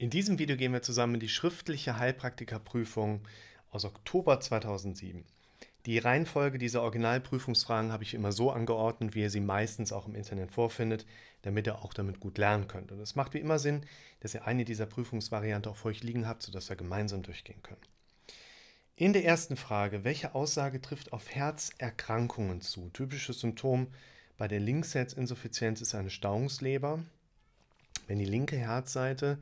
In diesem Video gehen wir zusammen in die schriftliche Heilpraktikerprüfung aus Oktober 2007. Die Reihenfolge dieser Originalprüfungsfragen habe ich immer so angeordnet, wie ihr sie meistens auch im Internet vorfindet, damit ihr auch damit gut lernen könnt. Und es macht wie immer Sinn, dass ihr eine dieser Prüfungsvarianten auch vor euch liegen habt, sodass wir gemeinsam durchgehen können. In der ersten Frage, welche Aussage trifft auf Herzerkrankungen zu? Typisches Symptom bei der Linksherzinsuffizienz ist eine Stauungsleber. Wenn die linke Herzseite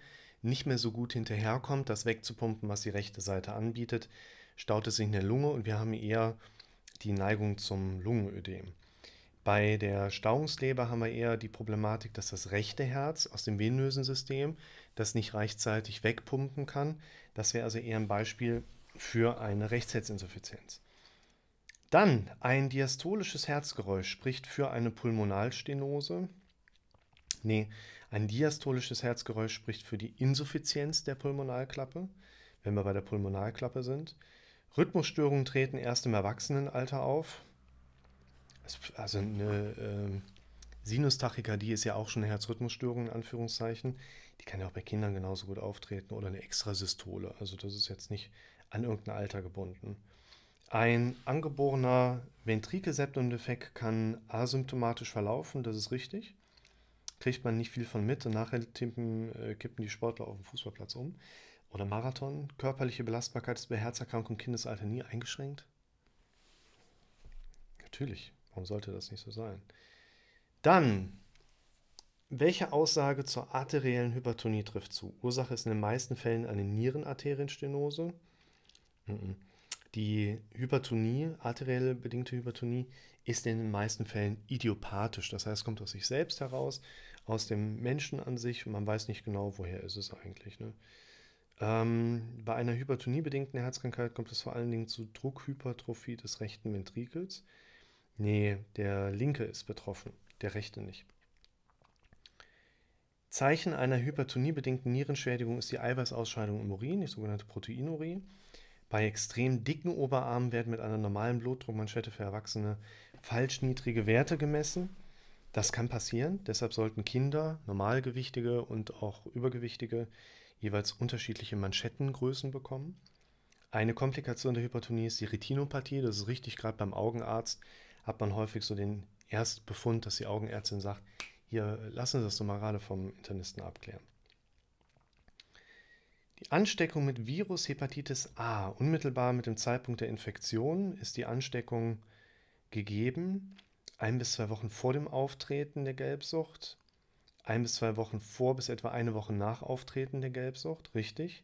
nicht mehr so gut hinterherkommt, das wegzupumpen, was die rechte Seite anbietet, staut es sich in der Lunge und wir haben eher die Neigung zum Lungenödem. Bei der Stauungsleber haben wir eher die Problematik, dass das rechte Herz aus dem venösen System das nicht rechtzeitig wegpumpen kann. Das wäre also eher ein Beispiel für eine Rechtsherzinsuffizienz. Dann ein diastolisches Herzgeräusch spricht für eine Pulmonalstenose. Nee, ein diastolisches Herzgeräusch spricht für die Insuffizienz der Pulmonalklappe, wenn wir bei der Pulmonalklappe sind. Rhythmusstörungen treten erst im Erwachsenenalter auf. Also eine äh, Sinustachykardie ist ja auch schon eine Herzrhythmusstörung in Anführungszeichen. Die kann ja auch bei Kindern genauso gut auftreten oder eine Extrasystole. Also das ist jetzt nicht an irgendein Alter gebunden. Ein angeborener Ventrikelseptumdefekt kann asymptomatisch verlaufen, das ist richtig kriegt man nicht viel von mit und nachher tippen, äh, kippen die Sportler auf dem Fußballplatz um. Oder Marathon, körperliche Belastbarkeit ist bei Herzerkrankung Kindesalter nie eingeschränkt? Natürlich, warum sollte das nicht so sein? Dann, welche Aussage zur arteriellen Hypertonie trifft zu? Ursache ist in den meisten Fällen eine Nierenarterienstenose. Mhm. Die Hypertonie, arteriell bedingte Hypertonie, ist in den meisten Fällen idiopathisch. Das heißt, kommt aus sich selbst heraus, aus dem Menschen an sich und man weiß nicht genau, woher ist es eigentlich. Ne? Ähm, bei einer hypertoniebedingten Herzkrankheit kommt es vor allen Dingen zu Druckhypertrophie des rechten Ventrikels. Nee, der linke ist betroffen, der rechte nicht. Zeichen einer hypertoniebedingten Nierenschädigung ist die Eiweißausscheidung im Urin, die sogenannte Proteinurie. Bei extrem dicken Oberarmen werden mit einer normalen Blutdruckmanschette für Erwachsene falsch niedrige Werte gemessen. Das kann passieren, deshalb sollten Kinder, Normalgewichtige und auch Übergewichtige jeweils unterschiedliche Manschettengrößen bekommen. Eine Komplikation der Hypertonie ist die Retinopathie. Das ist richtig, gerade beim Augenarzt hat man häufig so den Erstbefund, dass die Augenärztin sagt, hier lassen Sie das doch mal gerade vom Internisten abklären. Die Ansteckung mit Virus Hepatitis A unmittelbar mit dem Zeitpunkt der Infektion ist die Ansteckung gegeben, ein bis zwei Wochen vor dem Auftreten der Gelbsucht, ein bis zwei Wochen vor bis etwa eine Woche nach Auftreten der Gelbsucht, richtig.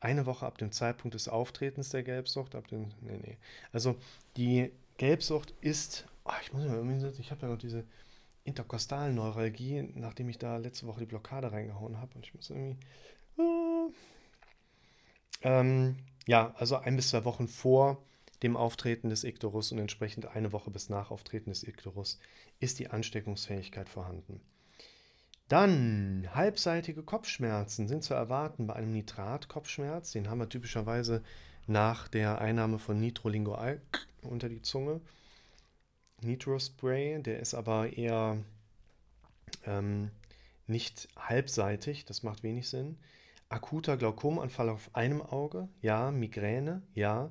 Eine Woche ab dem Zeitpunkt des Auftretens der Gelbsucht, ab dem, nee, nee. Also die Gelbsucht ist, oh, ich muss mal irgendwie, ich habe ja noch diese interkostalen Neuralgie, nachdem ich da letzte Woche die Blockade reingehauen habe und ich muss irgendwie, oh. ähm, ja, also ein bis zwei Wochen vor dem Auftreten des Ikterus und entsprechend eine Woche bis nach Auftreten des Ikterus ist die Ansteckungsfähigkeit vorhanden. Dann halbseitige Kopfschmerzen sind zu erwarten bei einem Nitratkopfschmerz. Den haben wir typischerweise nach der Einnahme von Nitrolingual unter die Zunge. Nitrospray, der ist aber eher ähm, nicht halbseitig, das macht wenig Sinn. Akuter Glaukomanfall auf einem Auge, ja. Migräne, ja.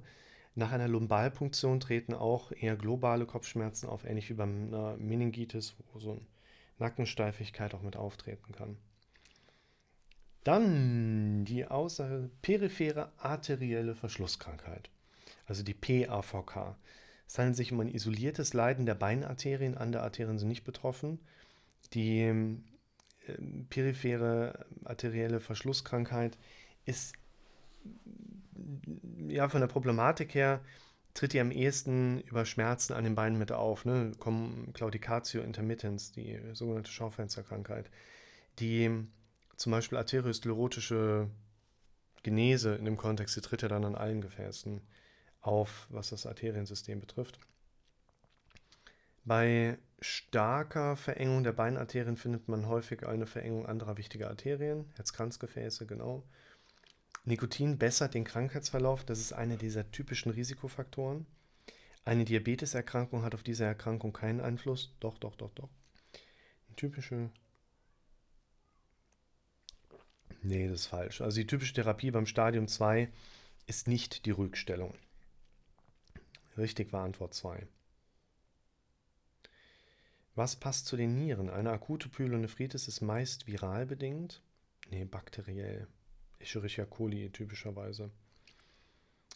Nach einer Lumbalpunktion treten auch eher globale Kopfschmerzen auf, ähnlich wie bei einer äh, Meningitis, wo so eine Nackensteifigkeit auch mit auftreten kann. Dann die Aussage periphere arterielle Verschlusskrankheit, also die PAVK. Es handelt sich um ein isoliertes Leiden der Beinarterien, andere Arterien sind nicht betroffen. Die äh, periphere arterielle Verschlusskrankheit ist ja, von der Problematik her tritt die am ehesten über Schmerzen an den Beinen mit auf, ne? Claudicatio intermittens, die sogenannte Schaufensterkrankheit, die zum Beispiel arteriosklerotische Genese in dem Kontext, die tritt ja dann an allen Gefäßen auf, was das Arteriensystem betrifft. Bei starker Verengung der Beinarterien findet man häufig eine Verengung anderer wichtiger Arterien, Herzkranzgefäße, genau. Nikotin bessert den Krankheitsverlauf. Das ist einer dieser typischen Risikofaktoren. Eine Diabeteserkrankung hat auf diese Erkrankung keinen Einfluss. Doch, doch, doch, doch. Eine typische. Nee, das ist falsch. Also die typische Therapie beim Stadium 2 ist nicht die Rückstellung. Richtig war Antwort 2. Was passt zu den Nieren? Eine akute Pyelonephritis ist meist viral bedingt. Nee, bakteriell. Escherichia coli typischerweise.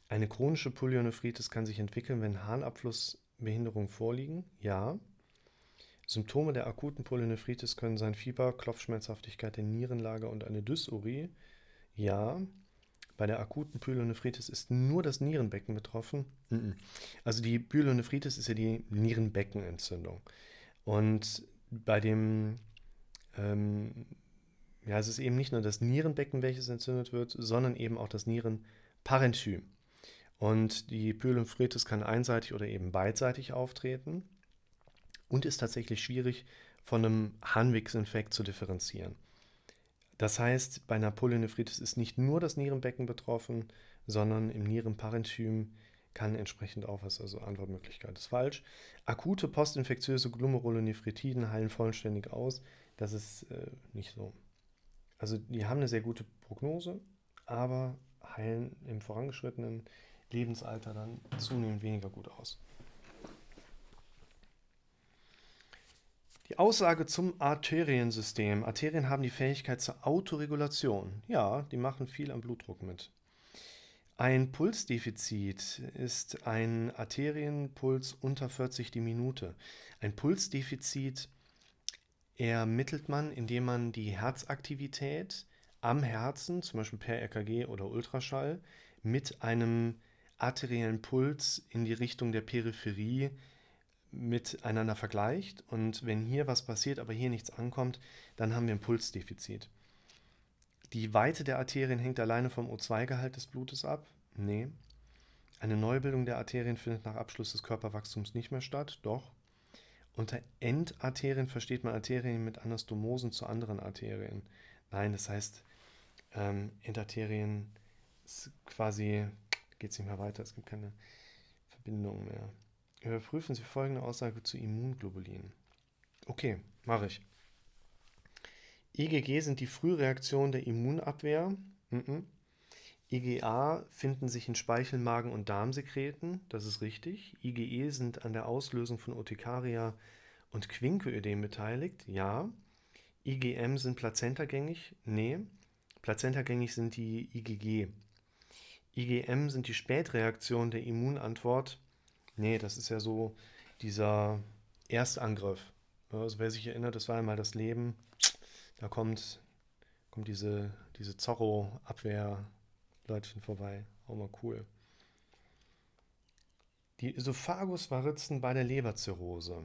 Eine chronische Polyonephritis kann sich entwickeln, wenn Harnabflussbehinderungen vorliegen. Ja. Symptome der akuten Polyonephritis können sein Fieber, Klopfschmerzhaftigkeit der Nierenlage und eine Dysurie. Ja. Bei der akuten Pyelonephritis ist nur das Nierenbecken betroffen. Mhm. Also die Pyelonephritis ist ja die Nierenbeckenentzündung. Und bei dem ähm, ja, es ist eben nicht nur das Nierenbecken, welches entzündet wird, sondern eben auch das Nierenparenchym. Und die Pyelonephritis kann einseitig oder eben beidseitig auftreten und ist tatsächlich schwierig von einem Harnwegsinfekt zu differenzieren. Das heißt, bei einer Polynephritis ist nicht nur das Nierenbecken betroffen, sondern im Nierenparenchym kann entsprechend auch was, also Antwortmöglichkeit ist falsch. Akute postinfektiöse Glomerulonephritiden heilen vollständig aus. Das ist äh, nicht so. Also die haben eine sehr gute Prognose, aber heilen im vorangeschrittenen Lebensalter dann zunehmend weniger gut aus. Die Aussage zum Arteriensystem. Arterien haben die Fähigkeit zur Autoregulation. Ja, die machen viel am Blutdruck mit. Ein Pulsdefizit ist ein Arterienpuls unter 40 die Minute. Ein Pulsdefizit ist ermittelt man, indem man die Herzaktivität am Herzen, zum Beispiel per EKG oder Ultraschall, mit einem arteriellen Puls in die Richtung der Peripherie miteinander vergleicht. Und wenn hier was passiert, aber hier nichts ankommt, dann haben wir ein Pulsdefizit. Die Weite der Arterien hängt alleine vom O2-Gehalt des Blutes ab? Nee. Eine Neubildung der Arterien findet nach Abschluss des Körperwachstums nicht mehr statt? Doch. Unter Endarterien versteht man Arterien mit Anastomosen zu anderen Arterien. Nein, das heißt, ähm, Endarterien ist quasi, geht es nicht mehr weiter, es gibt keine Verbindung mehr. Überprüfen Sie folgende Aussage zu Immunglobulin. Okay, mache ich. IgG e sind die Frühreaktion der Immunabwehr. Mm -mm. IgA finden sich in Speichelmagen- und Darmsekreten, das ist richtig. IgE sind an der Auslösung von Urtikaria und Quinkeödem beteiligt, ja. IgM sind plazentagängig, nee. Plazentagängig sind die IgG. IgM sind die Spätreaktion der Immunantwort, nee, das ist ja so dieser Erstangriff. Also wer sich erinnert, das war einmal das Leben, da kommt, kommt diese, diese Zorro-Abwehr. Deutschen vorbei. Auch mal cool. Die Esophagusvarizen bei der Leberzirrhose.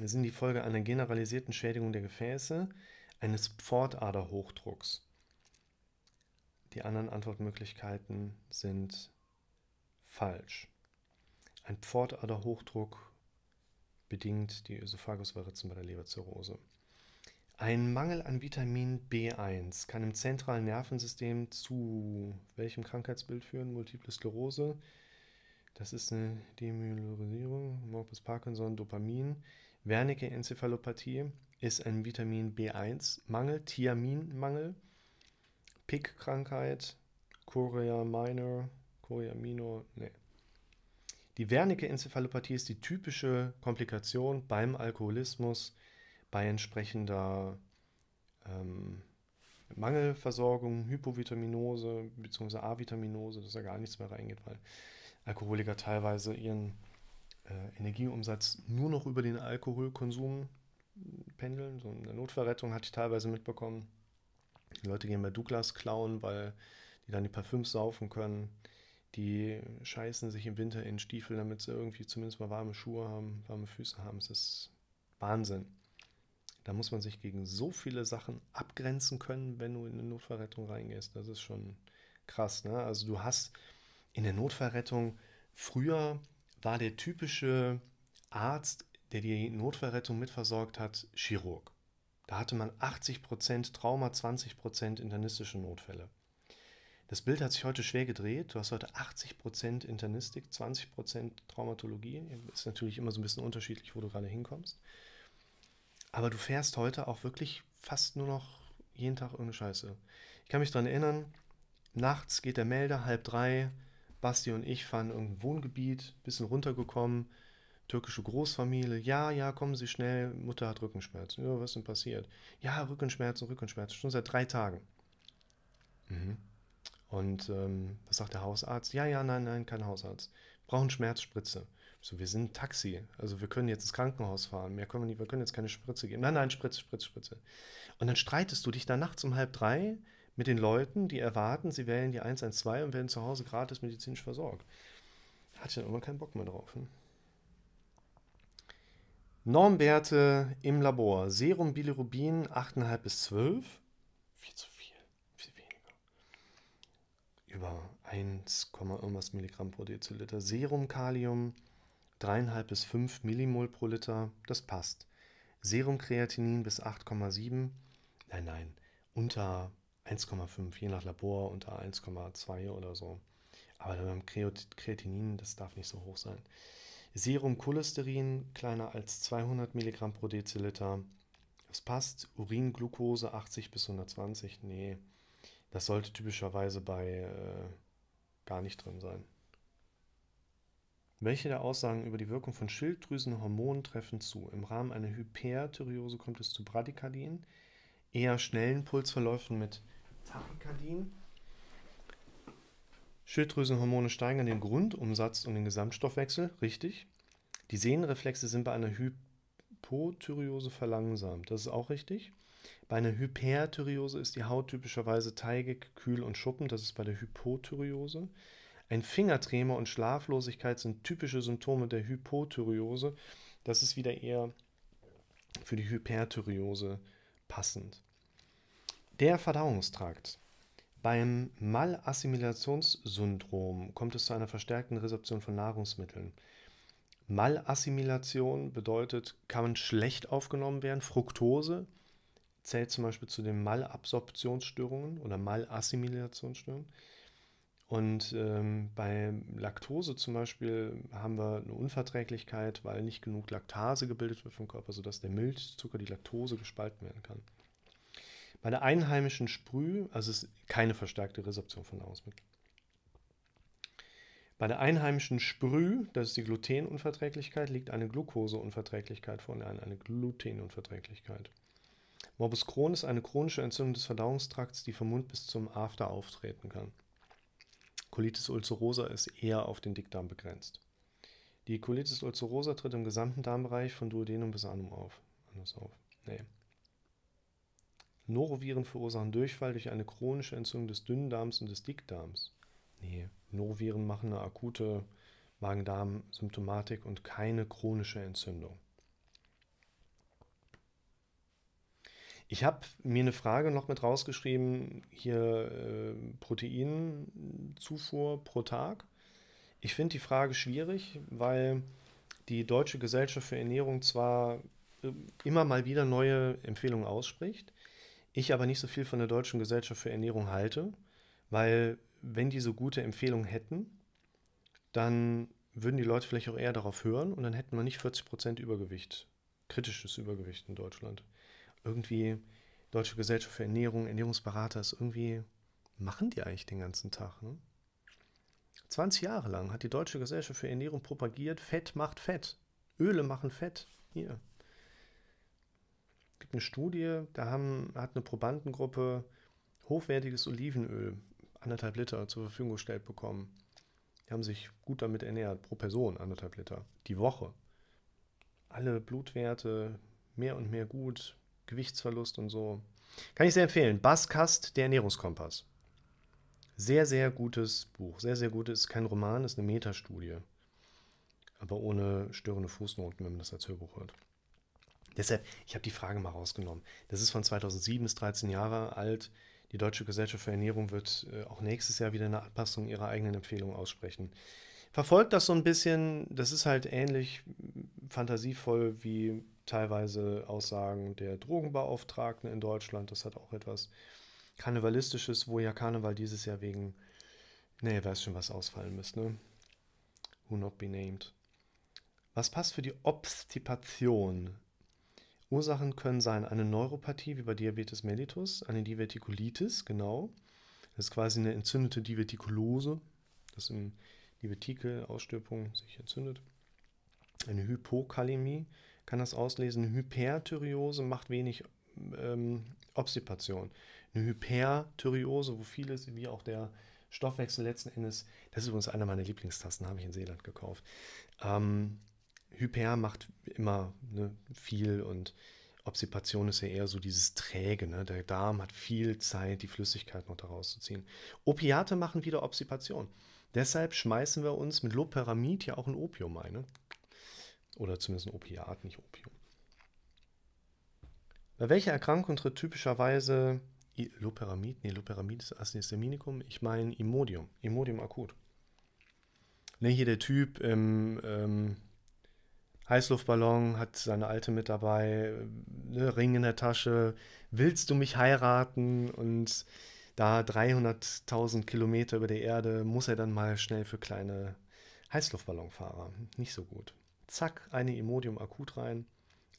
Das sind die Folge einer generalisierten Schädigung der Gefäße, eines Pfortaderhochdrucks. Die anderen Antwortmöglichkeiten sind falsch. Ein Pfortaderhochdruck bedingt die Esophagusvarizen bei der Leberzirrhose. Ein Mangel an Vitamin B1 kann im zentralen Nervensystem zu welchem Krankheitsbild führen? Multiple Sklerose. Das ist eine Demyelinarisierung, Morbus Parkinson, Dopamin. Wernicke-Enzephalopathie ist ein Vitamin B1-Mangel, Thiaminmangel. Pick krankheit Chorea minor, Chorea minor, nee. Die Wernicke-Enzephalopathie ist die typische Komplikation beim Alkoholismus bei entsprechender ähm, Mangelversorgung, Hypovitaminose bzw. A-Vitaminose, dass da gar nichts mehr reingeht, weil Alkoholiker teilweise ihren äh, Energieumsatz nur noch über den Alkoholkonsum pendeln. So eine Notverrettung hatte ich teilweise mitbekommen, die Leute gehen bei Douglas klauen, weil die dann die Parfüms saufen können. Die scheißen sich im Winter in Stiefel, damit sie irgendwie zumindest mal warme Schuhe haben, warme Füße haben. Es ist Wahnsinn da muss man sich gegen so viele Sachen abgrenzen können, wenn du in eine Notfallrettung reingehst. Das ist schon krass. Ne? Also du hast in der Notfallrettung früher war der typische Arzt, der die Notfallrettung mitversorgt hat, Chirurg. Da hatte man 80% Trauma, 20% internistische Notfälle. Das Bild hat sich heute schwer gedreht. Du hast heute 80% Internistik, 20% Traumatologie. Ist natürlich immer so ein bisschen unterschiedlich, wo du gerade hinkommst. Aber du fährst heute auch wirklich fast nur noch jeden Tag irgendeine Scheiße. Ich kann mich daran erinnern, nachts geht der Melder, halb drei, Basti und ich fahren in irgendein Wohngebiet, bisschen runtergekommen, türkische Großfamilie, ja, ja, kommen Sie schnell, Mutter hat Rückenschmerzen. Ja, was ist denn passiert? Ja, Rückenschmerzen, Rückenschmerzen, schon seit drei Tagen. Mhm. Und ähm, was sagt der Hausarzt? Ja, ja, nein, nein, kein Hausarzt. brauchen Schmerzspritze. So, wir sind ein Taxi. Also wir können jetzt ins Krankenhaus fahren. Mehr können wir nicht, wir können jetzt keine Spritze geben. Nein, nein, Spritze, Spritze, Spritze. Und dann streitest du dich da nachts um halb drei mit den Leuten, die erwarten, sie wählen die 112 und werden zu Hause gratis medizinisch versorgt. Hatte ich dann irgendwann keinen Bock mehr drauf. Ne? Hm? Normwerte im Labor. Serum Bilirubin 8,5 bis 12. Viel zu viel, viel weniger. Über 1, irgendwas Milligramm pro Deziliter. Serum Kalium 3,5 bis 5 Millimol pro Liter, das passt. Serumkreatinin bis 8,7, nein, nein, unter 1,5, je nach Labor unter 1,2 oder so. Aber beim Kreatinin, das darf nicht so hoch sein. Serumcholesterin kleiner als 200 Milligramm pro Deziliter, das passt. Uringlucose 80 bis 120, nee, das sollte typischerweise bei äh, gar nicht drin sein. Welche der Aussagen über die Wirkung von Schilddrüsenhormonen treffen zu? Im Rahmen einer Hyperthyreose kommt es zu Bradykardien, eher schnellen Pulsverläufen mit Tachykardien. Schilddrüsenhormone steigern den Grundumsatz und den Gesamtstoffwechsel, richtig. Die Sehnenreflexe sind bei einer Hypothyreose verlangsamt, das ist auch richtig. Bei einer Hyperthyreose ist die Haut typischerweise teigig, kühl und schuppend, das ist bei der Hypothyreose. Ein Fingertremor und Schlaflosigkeit sind typische Symptome der Hypothyreose. Das ist wieder eher für die Hyperthyreose passend. Der Verdauungstrakt. Beim Malassimilationssyndrom kommt es zu einer verstärkten Resorption von Nahrungsmitteln. Malassimilation bedeutet, kann man schlecht aufgenommen werden. Fructose zählt zum Beispiel zu den Malabsorptionsstörungen oder Malassimilationsstörungen. Und ähm, bei Laktose zum Beispiel haben wir eine Unverträglichkeit, weil nicht genug Laktase gebildet wird vom Körper, sodass der Milchzucker, die Laktose, gespalten werden kann. Bei der einheimischen Sprüh, also es ist keine verstärkte Resorption von Nahrungsmitteln. Bei der einheimischen Sprüh, das ist die Glutenunverträglichkeit, liegt eine Glukoseunverträglichkeit vor und eine Glutenunverträglichkeit. Morbus Crohn ist eine chronische Entzündung des Verdauungstrakts, die vom Mund bis zum After auftreten kann. Colitis ulcerosa ist eher auf den Dickdarm begrenzt. Die Colitis ulcerosa tritt im gesamten Darmbereich von Duodenum bis Anum auf. Anders auf. Nee. Noroviren verursachen Durchfall durch eine chronische Entzündung des Dünndarms und des Dickdarms. Nee, Noroviren machen eine akute Magen-Darm-Symptomatik und keine chronische Entzündung. Ich habe mir eine Frage noch mit rausgeschrieben, hier äh, Proteinzufuhr pro Tag. Ich finde die Frage schwierig, weil die Deutsche Gesellschaft für Ernährung zwar äh, immer mal wieder neue Empfehlungen ausspricht, ich aber nicht so viel von der Deutschen Gesellschaft für Ernährung halte, weil wenn die so gute Empfehlungen hätten, dann würden die Leute vielleicht auch eher darauf hören und dann hätten wir nicht 40% Übergewicht, kritisches Übergewicht in Deutschland irgendwie Deutsche Gesellschaft für Ernährung, Ernährungsberater ist irgendwie, machen die eigentlich den ganzen Tag? Ne? 20 Jahre lang hat die Deutsche Gesellschaft für Ernährung propagiert, Fett macht Fett. Öle machen Fett. Hier. Es gibt eine Studie, da haben, hat eine Probandengruppe hochwertiges Olivenöl, anderthalb Liter, zur Verfügung gestellt bekommen. Die haben sich gut damit ernährt, pro Person anderthalb Liter, die Woche. Alle Blutwerte mehr und mehr gut, Gewichtsverlust und so. Kann ich sehr empfehlen. Baskast, der Ernährungskompass. Sehr, sehr gutes Buch. Sehr, sehr gutes. Kein Roman, ist eine Metastudie. Aber ohne störende Fußnoten, wenn man das als Hörbuch hört. Deshalb, ich habe die Frage mal rausgenommen. Das ist von 2007, ist 13 Jahre alt. Die Deutsche Gesellschaft für Ernährung wird äh, auch nächstes Jahr wieder eine Anpassung ihrer eigenen Empfehlungen aussprechen. Verfolgt das so ein bisschen, das ist halt ähnlich fantasievoll wie teilweise Aussagen der Drogenbeauftragten in Deutschland. Das hat auch etwas Karnevalistisches, wo ja Karneval dieses Jahr wegen, nee, weiß schon, was ausfallen müsste, ne? Who not be named. Was passt für die Obstipation? Ursachen können sein eine Neuropathie wie bei Diabetes mellitus, eine Divertikulitis, genau. Das ist quasi eine entzündete Divertikulose, das im Divertikel, Ausstülpung, sich entzündet. Eine Hypokalämie, kann das auslesen. Hyperthyreose macht wenig ähm, Obstipation. Eine Hyperthyreose, wo vieles, wie auch der Stoffwechsel letzten Endes, das ist übrigens einer meiner Lieblingstasten, habe ich in Seeland gekauft. Ähm, Hyper macht immer ne, viel und Obsipation ist ja eher so dieses Träge. Ne? Der Darm hat viel Zeit, die Flüssigkeit noch daraus zu ziehen. Opiate machen wieder Obsipation. Deshalb schmeißen wir uns mit Loperamid ja auch ein Opium ein. Ne? Oder zumindest ein Opiat, nicht Opium. Bei welcher Erkrankung tritt typischerweise Loperamid? Nee, Loperamid ist Acetamininikum. Ich meine Imodium. Imodium akut. Ne, hier der Typ im ähm, Heißluftballon, hat seine Alte mit dabei, ne, Ring in der Tasche, willst du mich heiraten? Und da 300.000 Kilometer über der Erde muss er dann mal schnell für kleine Heißluftballonfahrer. Nicht so gut zack, eine Imodium akut rein,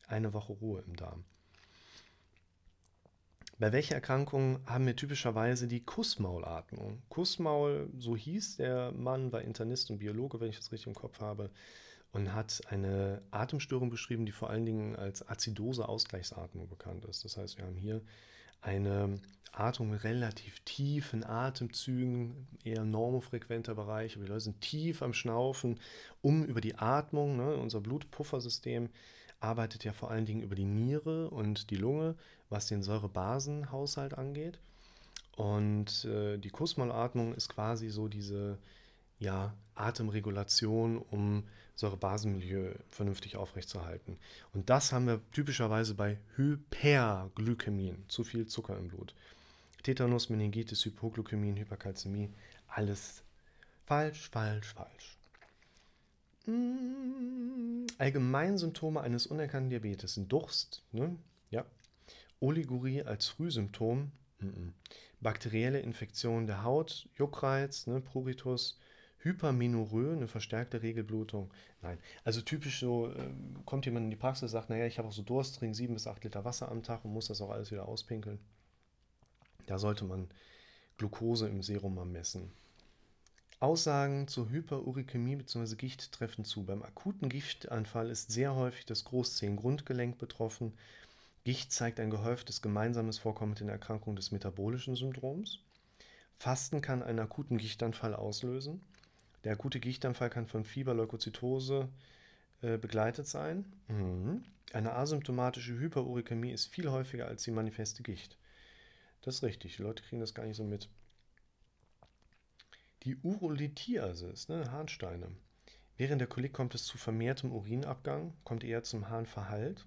eine Woche Ruhe im Darm. Bei welcher Erkrankung haben wir typischerweise die Kussmaulatmung? Kussmaul, so hieß der Mann, war Internist und Biologe, wenn ich das richtig im Kopf habe, und hat eine Atemstörung beschrieben, die vor allen Dingen als Azidose-Ausgleichsatmung bekannt ist. Das heißt, wir haben hier eine Atmung mit relativ tiefen Atemzügen, eher normofrequenter Bereich. Wir Leute sind tief am Schnaufen, um über die Atmung, ne, unser Blutpuffersystem arbeitet ja vor allen Dingen über die Niere und die Lunge, was den Säurebasenhaushalt angeht. Und äh, die Kussmaulatmung ist quasi so diese ja, Atemregulation, um Säurebasenmilieu vernünftig aufrechtzuerhalten. Und das haben wir typischerweise bei Hyperglykämien, zu viel Zucker im Blut. Tetanus, Meningitis, Hypoglykämien, Hyperkalzämie, alles falsch, falsch, falsch. Mm, allgemein Symptome eines unerkannten Diabetes sind Durst, ne? ja. Oligurie als Frühsymptom, mm -mm. bakterielle Infektion der Haut, Juckreiz, ne? Pruritus, Hypermenorrhoe, eine verstärkte Regelblutung. Nein, also typisch so, ähm, kommt jemand in die Praxis, und sagt, naja, ich habe auch so Durst, trinke sieben bis acht Liter Wasser am Tag und muss das auch alles wieder auspinkeln. Da sollte man Glucose im Serum mal messen. Aussagen zur Hyperurikämie bzw. Gicht treffen zu. Beim akuten Gichtanfall ist sehr häufig das Großzehengrundgelenk betroffen. Gicht zeigt ein gehäuftes gemeinsames Vorkommen mit den Erkrankungen des metabolischen Syndroms. Fasten kann einen akuten Gichtanfall auslösen. Der akute Gichtanfall kann von Fieber, Leukozytose äh, begleitet sein. Mhm. Eine asymptomatische Hyperurikämie ist viel häufiger als die manifeste Gicht. Das ist richtig, die Leute kriegen das gar nicht so mit. Die Urolithiasis, ne, Harnsteine. Während der Kolik kommt es zu vermehrtem Urinabgang, kommt eher zum Harnverhalt.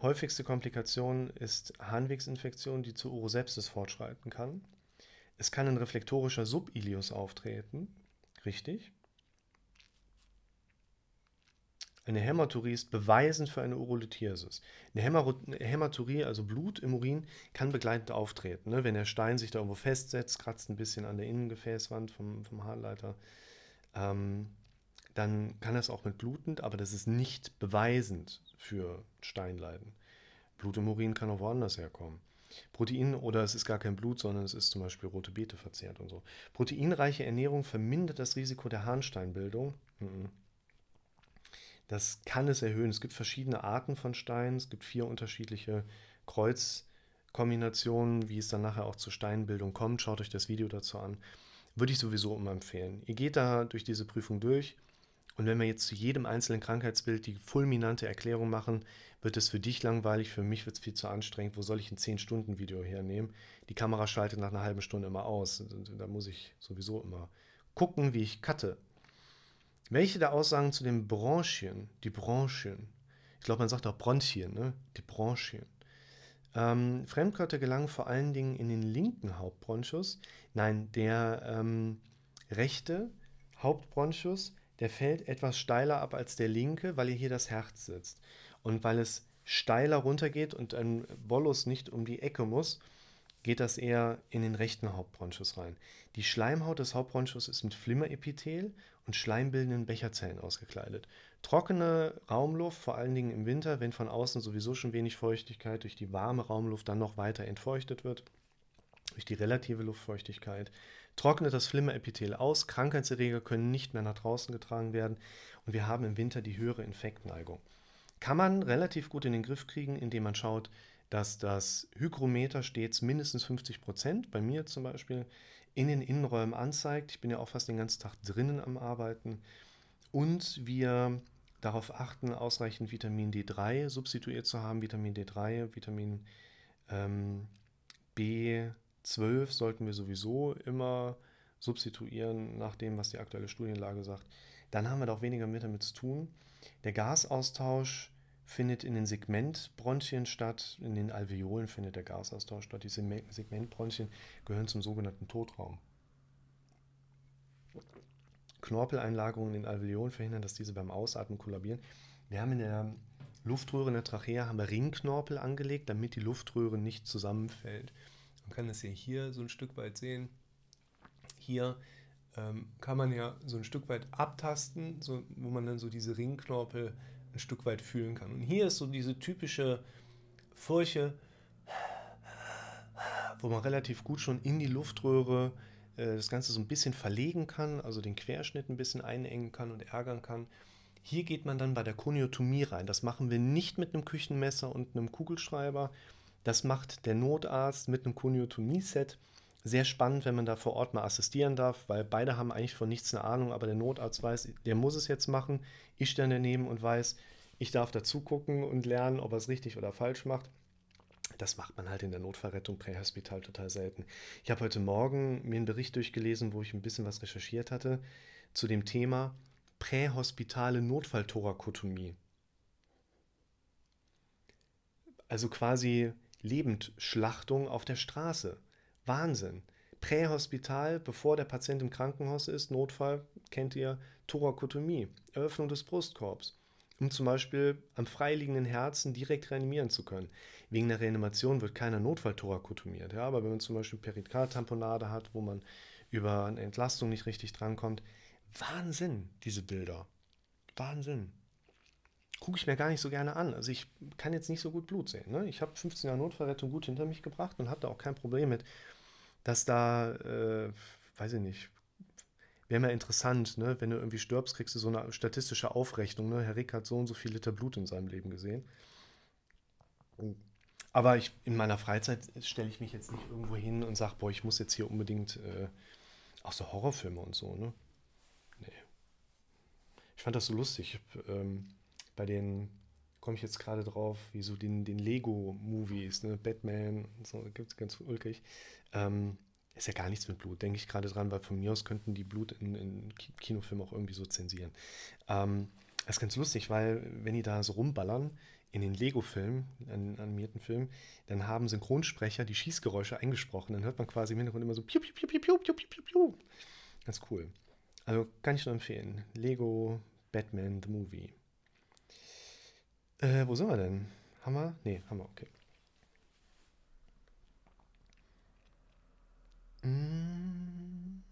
Häufigste Komplikation ist Harnwegsinfektion, die zu Urosepsis fortschreiten kann. Es kann ein reflektorischer Subilius auftreten, Richtig. Eine Hämaturie ist beweisend für eine Urolithiasis. Eine Hämaturie, also Blut im Urin, kann begleitend auftreten. Ne? Wenn der Stein sich da irgendwo festsetzt, kratzt ein bisschen an der Innengefäßwand vom, vom Haarleiter, ähm, dann kann das auch mit blutend, aber das ist nicht beweisend für Steinleiden. Blut im Urin kann auch woanders herkommen. Protein oder es ist gar kein Blut, sondern es ist zum Beispiel rote Beete verzehrt und so. Proteinreiche Ernährung vermindert das Risiko der Harnsteinbildung. Mhm. Das kann es erhöhen. Es gibt verschiedene Arten von Steinen. Es gibt vier unterschiedliche Kreuzkombinationen, wie es dann nachher auch zur Steinbildung kommt. Schaut euch das Video dazu an. Würde ich sowieso immer empfehlen. Ihr geht da durch diese Prüfung durch und wenn wir jetzt zu jedem einzelnen Krankheitsbild die fulminante Erklärung machen, wird es für dich langweilig, für mich wird es viel zu anstrengend. Wo soll ich ein 10-Stunden-Video hernehmen? Die Kamera schaltet nach einer halben Stunde immer aus. Da muss ich sowieso immer gucken, wie ich cutte. Welche der Aussagen zu den Branchien, die Branchien, ich glaube, man sagt auch Bronchien, ne? die Branchien, ähm, Fremdkörper gelangen vor allen Dingen in den linken Hauptbronchus. Nein, der ähm, rechte Hauptbronchus der fällt etwas steiler ab als der linke, weil hier das Herz sitzt. Und weil es steiler runtergeht und ein Bollus nicht um die Ecke muss, geht das eher in den rechten Hauptbronchus rein. Die Schleimhaut des Hauptbronchus ist mit Flimmerepithel und schleimbildenden Becherzellen ausgekleidet. Trockene Raumluft, vor allen Dingen im Winter, wenn von außen sowieso schon wenig Feuchtigkeit durch die warme Raumluft dann noch weiter entfeuchtet wird, durch die relative Luftfeuchtigkeit, trocknet das Flimmerepithel aus, Krankheitserreger können nicht mehr nach draußen getragen werden und wir haben im Winter die höhere Infektneigung. Kann man relativ gut in den Griff kriegen, indem man schaut, dass das Hygrometer stets mindestens 50 Prozent, bei mir zum Beispiel, in den Innenräumen anzeigt. Ich bin ja auch fast den ganzen Tag drinnen am Arbeiten. Und wir darauf achten, ausreichend Vitamin D3 substituiert zu haben, Vitamin D3, Vitamin ähm, B, 12 sollten wir sowieso immer substituieren nach dem, was die aktuelle Studienlage sagt, dann haben wir doch weniger mit damit zu tun. Der Gasaustausch findet in den Segmentbronchien statt, in den Alveolen findet der Gasaustausch statt. Die Segmentbronchien gehören zum sogenannten Totraum. Knorpeleinlagerungen in den Alveolen verhindern, dass diese beim Ausatmen kollabieren. Wir haben in der Luftröhre in der Trachea haben wir Ringknorpel angelegt, damit die Luftröhre nicht zusammenfällt. Man kann das ja hier so ein Stück weit sehen. Hier ähm, kann man ja so ein Stück weit abtasten, so, wo man dann so diese Ringknorpel ein Stück weit fühlen kann. Und hier ist so diese typische Furche, wo man relativ gut schon in die Luftröhre äh, das Ganze so ein bisschen verlegen kann, also den Querschnitt ein bisschen einengen kann und ärgern kann. Hier geht man dann bei der Koniotomie rein. Das machen wir nicht mit einem Küchenmesser und einem Kugelschreiber, das macht der Notarzt mit einem Koniotomie-Set. Sehr spannend, wenn man da vor Ort mal assistieren darf, weil beide haben eigentlich von nichts eine Ahnung, aber der Notarzt weiß, der muss es jetzt machen. Ich stehe daneben und weiß, ich darf dazu gucken und lernen, ob er es richtig oder falsch macht. Das macht man halt in der Notfallrettung prähospital total selten. Ich habe heute Morgen mir einen Bericht durchgelesen, wo ich ein bisschen was recherchiert hatte zu dem Thema prähospitale Notfalltorakotomie. Also quasi Lebendschlachtung auf der Straße. Wahnsinn. Prähospital, bevor der Patient im Krankenhaus ist, Notfall, kennt ihr, Thorakotomie, Eröffnung des Brustkorbs, um zum Beispiel am freiliegenden Herzen direkt reanimieren zu können. Wegen der Reanimation wird keiner Notfallthorakotomiert, ja, aber wenn man zum Beispiel Perikardtamponade hat, wo man über eine Entlastung nicht richtig drankommt, Wahnsinn, diese Bilder. Wahnsinn gucke ich mir gar nicht so gerne an. Also ich kann jetzt nicht so gut Blut sehen. Ne? Ich habe 15 Jahre Notverrettung gut hinter mich gebracht und habe da auch kein Problem mit, dass da, äh, weiß ich nicht, wäre mal interessant, ne? wenn du irgendwie stirbst, kriegst du so eine statistische Aufrechnung. Ne? Herr Rick hat so und so viel Liter Blut in seinem Leben gesehen. Aber ich, in meiner Freizeit stelle ich mich jetzt nicht irgendwo hin und sage, boah, ich muss jetzt hier unbedingt äh, auch so Horrorfilme und so, ne? Nee. Ich fand das so lustig. Ich, ähm, bei den, komme ich jetzt gerade drauf, wie so den, den Lego-Movies, ne? Batman, so gibt es ganz ulkig. Ähm, ist ja gar nichts mit Blut, denke ich gerade dran, weil von mir aus könnten die Blut in, in Kinofilmen auch irgendwie so zensieren. Ähm, das ist ganz lustig, weil wenn die da so rumballern in den Lego-Filmen, in den animierten Filmen, dann haben Synchronsprecher die Schießgeräusche eingesprochen. Dann hört man quasi im Hintergrund immer so piu, piu, piu, piu, piu, piu, piu, piu. Ganz cool. Also kann ich nur empfehlen. Lego Batman the Movie. Äh, wo sind wir denn? Haben wir? Nee, haben wir, okay. Mm.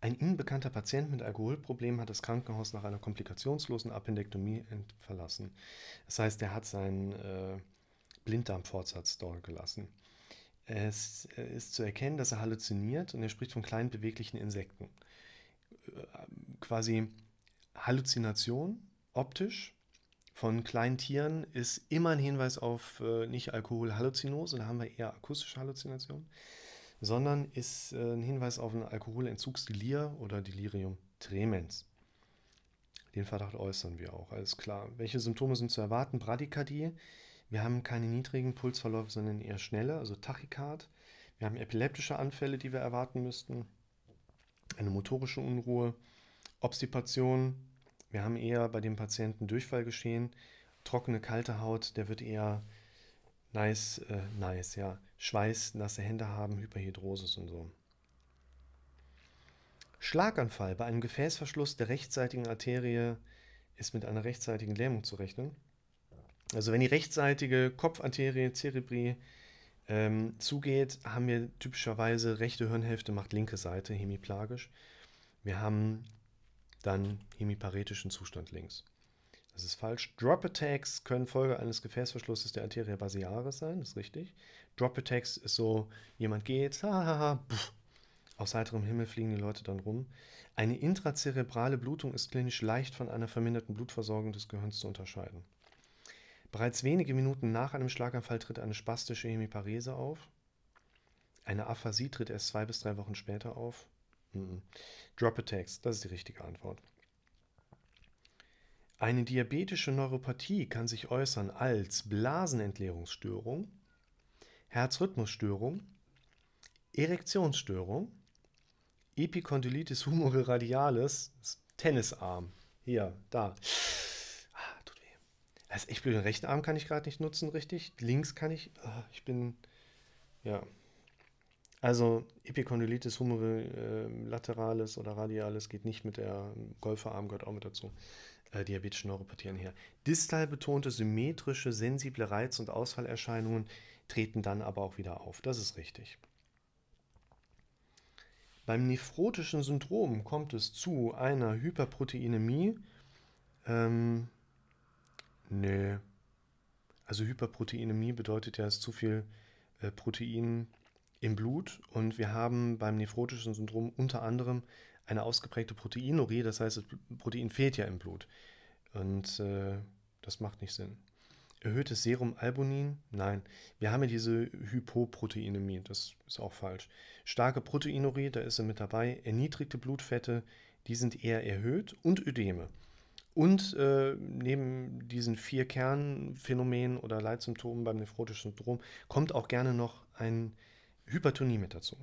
Ein Ihnen bekannter Patient mit Alkoholproblemen hat das Krankenhaus nach einer komplikationslosen Appendektomie verlassen. Das heißt, er hat seinen äh, Blinddarmfortsatz dort gelassen. Es äh, ist zu erkennen, dass er halluziniert und er spricht von kleinen beweglichen Insekten. Äh, quasi Halluzination optisch von kleinen Tieren ist immer ein Hinweis auf äh, nicht Alkoholhalluzinose, da haben wir eher akustische Halluzinationen, sondern ist äh, ein Hinweis auf ein Alkoholentzugsdelir oder Delirium tremens. Den Verdacht äußern wir auch, alles klar. Welche Symptome sind zu erwarten? Bradykardie. Wir haben keine niedrigen Pulsverläufe, sondern eher schnelle, also Tachykard. Wir haben epileptische Anfälle, die wir erwarten müssten. Eine motorische Unruhe, Obstipation, wir haben eher bei dem Patienten Durchfall geschehen. Trockene, kalte Haut, der wird eher nice, äh, nice, ja. Schweiß, nasse Hände haben, Hyperhidrosis und so. Schlaganfall bei einem Gefäßverschluss der rechtsseitigen Arterie ist mit einer rechtseitigen Lähmung zu rechnen. Also wenn die rechtsseitige Kopfarterie Cerebri ähm, zugeht, haben wir typischerweise rechte Hirnhälfte macht linke Seite hemiplagisch. Wir haben dann hemiparetischen Zustand links. Das ist falsch. Drop-Attacks können Folge eines Gefäßverschlusses der Arteria basiaris sein, das ist richtig. Drop-Attacks ist so, jemand geht, hahaha, pff, aus heiterem Himmel fliegen die Leute dann rum. Eine intrazerebrale Blutung ist klinisch leicht von einer verminderten Blutversorgung des Gehirns zu unterscheiden. Bereits wenige Minuten nach einem Schlaganfall tritt eine spastische Hemiparese auf. Eine Aphasie tritt erst zwei bis drei Wochen später auf. Mhm. Drop Attacks, das ist die richtige Antwort. Eine diabetische Neuropathie kann sich äußern als Blasenentleerungsstörung, Herzrhythmusstörung, Erektionsstörung, Epikondylitis humore Tennisarm. Hier, da. Ah, tut weh. Das also ist echt blöd. Den rechten Arm kann ich gerade nicht nutzen, richtig. Links kann ich. Ah, ich bin. Ja, also Epicondylitis humerolaterales äh, oder radialis geht nicht mit der ähm, Golferarm, gehört auch mit dazu. Äh, diabetische Neuropathie einher. Distal betonte symmetrische, sensible Reiz- und Ausfallerscheinungen treten dann aber auch wieder auf. Das ist richtig. Beim nephrotischen Syndrom kommt es zu einer Hyperproteinämie. Ähm, nö. Also Hyperproteinämie bedeutet ja, es ist zu viel äh, Protein im Blut und wir haben beim nephrotischen Syndrom unter anderem eine ausgeprägte Proteinurie, das heißt, das Protein fehlt ja im Blut. Und äh, das macht nicht Sinn. Erhöhtes Serumalbumin? Nein. Wir haben ja diese Hypoproteinämie, das ist auch falsch. Starke Proteinurie, da ist sie mit dabei. Erniedrigte Blutfette, die sind eher erhöht und Ödeme. Und äh, neben diesen vier Kernphänomenen oder Leitsymptomen beim nephrotischen Syndrom kommt auch gerne noch ein Hypertonie mit dazu.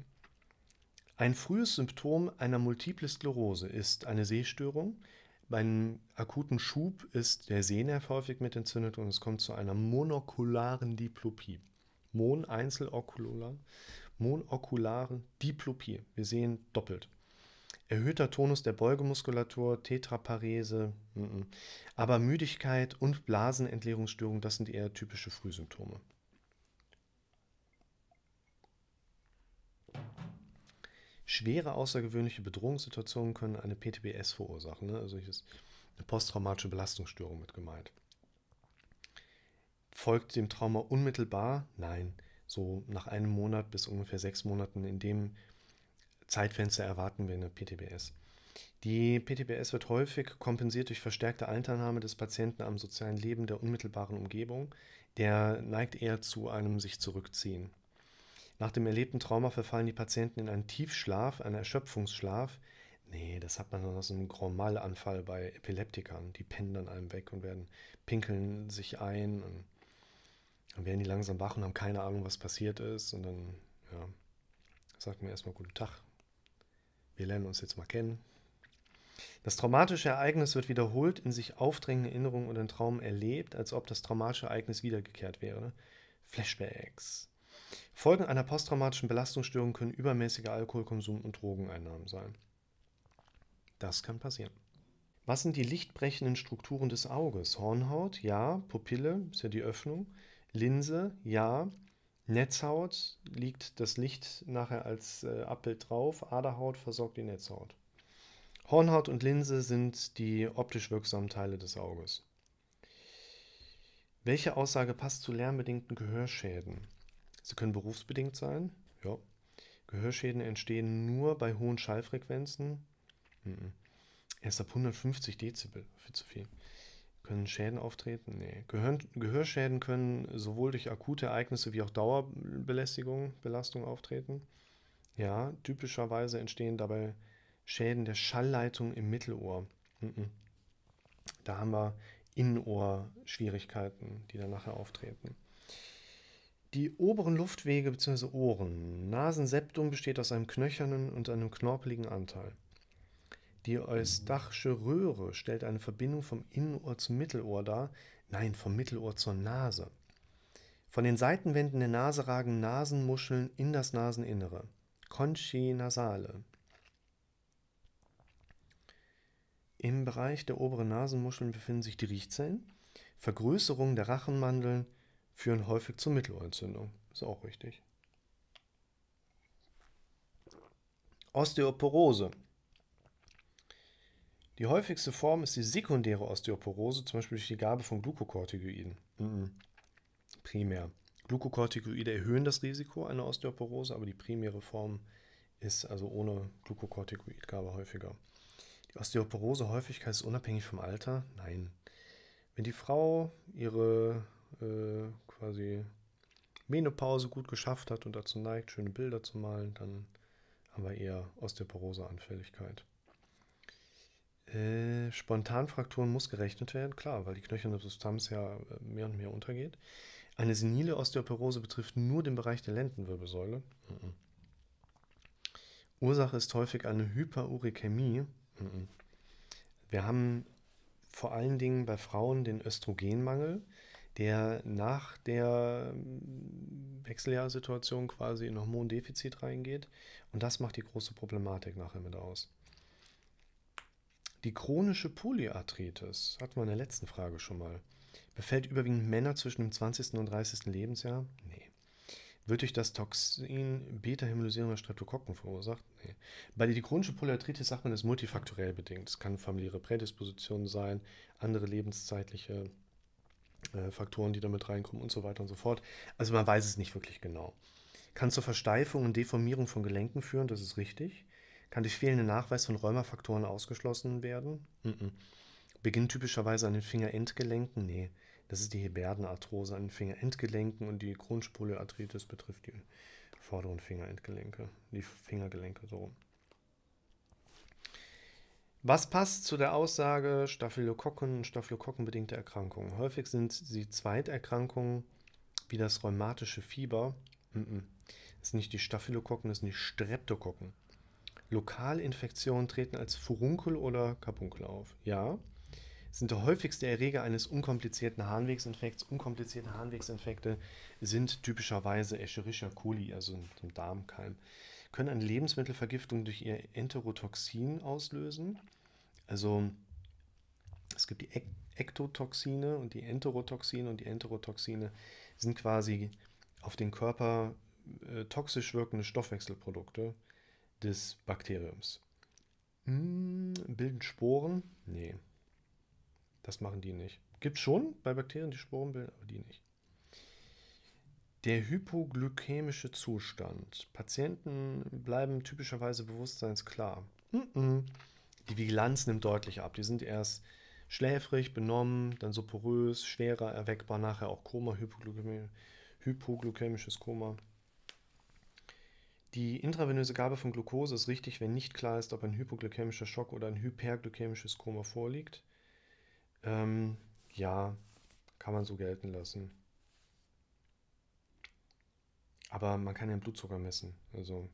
Ein frühes Symptom einer Multiple Sklerose ist eine Sehstörung. Bei einem akuten Schub ist der Sehnerv häufig mit entzündet und es kommt zu einer monokularen Diplopie. Mon einzelokular, monokulare Diplopie. Wir sehen doppelt. Erhöhter Tonus der Beugemuskulatur, Tetraparese, aber Müdigkeit und Blasenentleerungsstörung, das sind eher typische Frühsymptome. schwere außergewöhnliche Bedrohungssituationen können eine PTBS verursachen. Ne? Also hier ist eine posttraumatische Belastungsstörung mit gemeint. Folgt dem Trauma unmittelbar? Nein. So nach einem Monat bis ungefähr sechs Monaten in dem Zeitfenster erwarten wir eine PTBS. Die PTBS wird häufig kompensiert durch verstärkte Alternahme des Patienten am sozialen Leben der unmittelbaren Umgebung. Der neigt eher zu einem sich zurückziehen. Nach dem erlebten Trauma verfallen die Patienten in einen Tiefschlaf, einen Erschöpfungsschlaf. Nee, das hat man dann aus einem Grand Mal-Anfall bei Epileptikern. Die pennen dann einem weg und werden pinkeln sich ein und dann werden die langsam wach und haben keine Ahnung, was passiert ist. Und dann, ja, sagt mir erstmal guten Tag. Wir lernen uns jetzt mal kennen. Das traumatische Ereignis wird wiederholt in sich aufdrängende Erinnerungen und in Traum erlebt, als ob das traumatische Ereignis wiedergekehrt wäre. Flashbacks. Folgen einer posttraumatischen Belastungsstörung können übermäßiger Alkoholkonsum und Drogeneinnahmen sein. Das kann passieren. Was sind die lichtbrechenden Strukturen des Auges? Hornhaut, ja. Pupille, ist ja die Öffnung. Linse, ja. Netzhaut liegt das Licht nachher als äh, Abbild drauf. Aderhaut versorgt die Netzhaut. Hornhaut und Linse sind die optisch wirksamen Teile des Auges. Welche Aussage passt zu lärmbedingten Gehörschäden? Sie können berufsbedingt sein. Ja. Gehörschäden entstehen nur bei hohen Schallfrequenzen. Mhm. Erst ab 150 Dezibel, viel zu viel. Können Schäden auftreten? Nee. Gehör Gehörschäden können sowohl durch akute Ereignisse wie auch Dauerbelästigung, Belastung auftreten. Ja, typischerweise entstehen dabei Schäden der Schallleitung im Mittelohr. Mhm. Da haben wir Innenohrschwierigkeiten, die dann nachher auftreten. Die oberen Luftwege bzw. Ohren, Nasenseptum besteht aus einem knöchernen und einem knorpeligen Anteil. Die eustachische Röhre stellt eine Verbindung vom Innenohr zum Mittelohr dar, nein, vom Mittelohr zur Nase. Von den Seitenwänden der Nase ragen Nasenmuscheln in das Naseninnere. Conchi nasale. Im Bereich der oberen Nasenmuscheln befinden sich die Riechzellen, Vergrößerung der Rachenmandeln, führen häufig zur Mittelohrentzündung. Ist auch richtig. Osteoporose. Die häufigste Form ist die sekundäre Osteoporose, zum Beispiel durch die Gabe von Glukokortikoiden. Mm Primär. Glukokortikoide erhöhen das Risiko einer Osteoporose, aber die primäre Form ist also ohne Glukokortikoidgabe häufiger. Die Osteoporose-Häufigkeit ist unabhängig vom Alter? Nein. Wenn die Frau ihre äh, quasi Menopause gut geschafft hat und dazu neigt, schöne Bilder zu malen, dann haben wir eher Osteoporose-Anfälligkeit. Äh, Spontanfrakturen muss gerechnet werden, klar, weil die knöcherne Substanz ja mehr und mehr untergeht. Eine senile Osteoporose betrifft nur den Bereich der Lendenwirbelsäule. Mhm. Ursache ist häufig eine Hyperurikämie. Mhm. Wir haben vor allen Dingen bei Frauen den Östrogenmangel der nach der hm, Wechseljahrsituation quasi in Hormondefizit reingeht. Und das macht die große Problematik nachher mit aus. Die chronische Polyarthritis, hatten wir in der letzten Frage schon mal, befällt überwiegend Männer zwischen dem 20. und 30. Lebensjahr? Nee. Wird durch das Toxin beta-hemolysierender Streptokokken verursacht? Nee. Bei der chronischen Polyarthritis sagt man, ist multifaktoriell bedingt. Es kann familiäre Prädisposition sein, andere lebenszeitliche äh, Faktoren, die damit reinkommen und so weiter und so fort. Also man weiß es nicht wirklich genau. Kann zur Versteifung und Deformierung von Gelenken führen, das ist richtig. Kann durch fehlenden Nachweis von Rheumafaktoren ausgeschlossen werden? Mm -mm. Beginnt typischerweise an den Fingerendgelenken? Nee, das ist die Heberdenarthrose an den Fingerendgelenken und die Kronspolyoarthritis betrifft die vorderen Fingerendgelenke, die Fingergelenke so rum. Was passt zu der Aussage Staphylokokken, staphylokokkenbedingte Erkrankungen? Häufig sind sie Zweiterkrankungen wie das rheumatische Fieber. Mm -mm. Das sind nicht die Staphylokokken, das sind die Streptokokken. Lokalinfektionen treten als Furunkel oder Karpunkel auf. Ja, sind der häufigste Erreger eines unkomplizierten Harnwegsinfekts. Unkomplizierte Harnwegsinfekte sind typischerweise Escherichia coli, also dem Darmkeim können eine Lebensmittelvergiftung durch ihr Enterotoxin auslösen. Also es gibt die Ektotoxine und die Enterotoxine und die Enterotoxine sind quasi auf den Körper äh, toxisch wirkende Stoffwechselprodukte des Bakteriums. Hm, bilden Sporen? Nee, das machen die nicht. Gibt es schon bei Bakterien, die Sporen bilden, aber die nicht. Der hypoglykämische Zustand. Patienten bleiben typischerweise bewusstseinsklar. Die Vigilanz nimmt deutlich ab. Die sind erst schläfrig, benommen, dann so porös, schwerer erweckbar, nachher auch Koma, Hypoglykämie, hypoglykämisches Koma. Die intravenöse Gabe von Glucose ist richtig, wenn nicht klar ist, ob ein hypoglykämischer Schock oder ein hyperglykämisches Koma vorliegt. Ähm, ja, kann man so gelten lassen. Aber man kann den Blutzucker messen. Also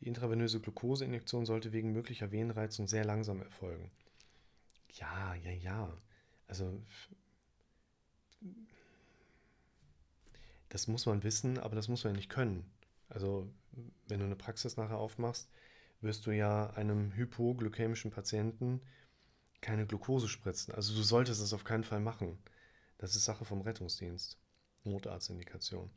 die intravenöse Glukoseinjektion sollte wegen möglicher Venenreizung sehr langsam erfolgen. Ja, ja, ja. Also das muss man wissen, aber das muss man ja nicht können. Also wenn du eine Praxis nachher aufmachst, wirst du ja einem hypoglykämischen Patienten keine Glukose spritzen. Also du solltest das auf keinen Fall machen. Das ist Sache vom Rettungsdienst, Notarztindikation.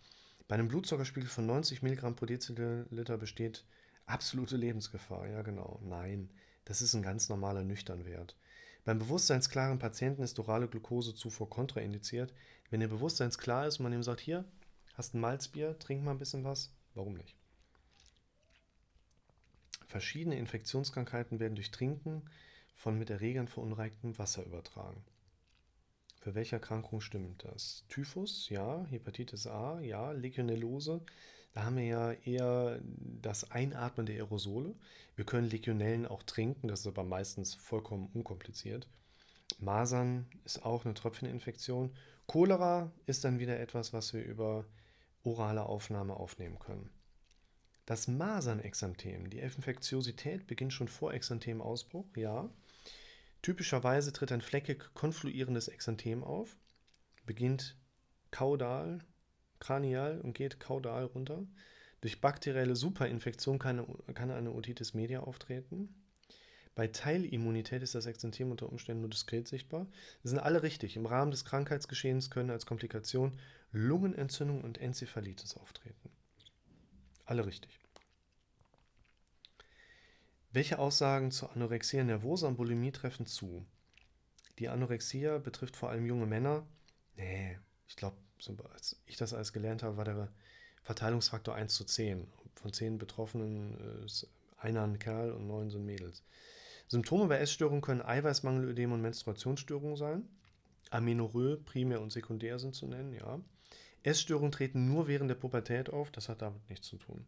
Bei einem Blutzuckerspiegel von 90 Milligramm pro Deziliter besteht absolute Lebensgefahr. Ja, genau. Nein, das ist ein ganz normaler Nüchternwert. Beim bewusstseinsklaren Patienten ist orale Glukosezufuhr kontraindiziert. Wenn er bewusstseinsklar ist und man ihm sagt, hier, hast ein Malzbier, trink mal ein bisschen was, warum nicht? Verschiedene Infektionskrankheiten werden durch Trinken von mit Erregern verunreinigtem Wasser übertragen. Für welche Erkrankung stimmt das? Typhus, ja. Hepatitis A, ja. Legionellose, da haben wir ja eher das Einatmen der Aerosole. Wir können Legionellen auch trinken, das ist aber meistens vollkommen unkompliziert. Masern ist auch eine Tröpfcheninfektion. Cholera ist dann wieder etwas, was wir über orale Aufnahme aufnehmen können. Das Masernexanthem, die Infektiosität beginnt schon vor Exanthemausbruch, ja. Typischerweise tritt ein fleckig konfluierendes Exanthem auf, beginnt kaudal, kranial und geht kaudal runter. Durch bakterielle Superinfektion kann, kann eine Otitis media auftreten. Bei Teilimmunität ist das Exanthem unter Umständen nur diskret sichtbar. Das sind alle richtig. Im Rahmen des Krankheitsgeschehens können als Komplikation Lungenentzündung und Enzephalitis auftreten. Alle richtig. Welche Aussagen zur Anorexia nervosa und Bulimie treffen zu? Die Anorexia betrifft vor allem junge Männer. Nee, ich glaube, als ich das alles gelernt habe, war der Verteilungsfaktor 1 zu 10. Von 10 Betroffenen äh, ist einer ein Kerl und 9 sind Mädels. Symptome bei Essstörungen können Eiweißmangel, Ödem und Menstruationsstörungen sein. Amenorrhoe, primär und sekundär sind zu nennen, ja. Essstörungen treten nur während der Pubertät auf, das hat damit nichts zu tun.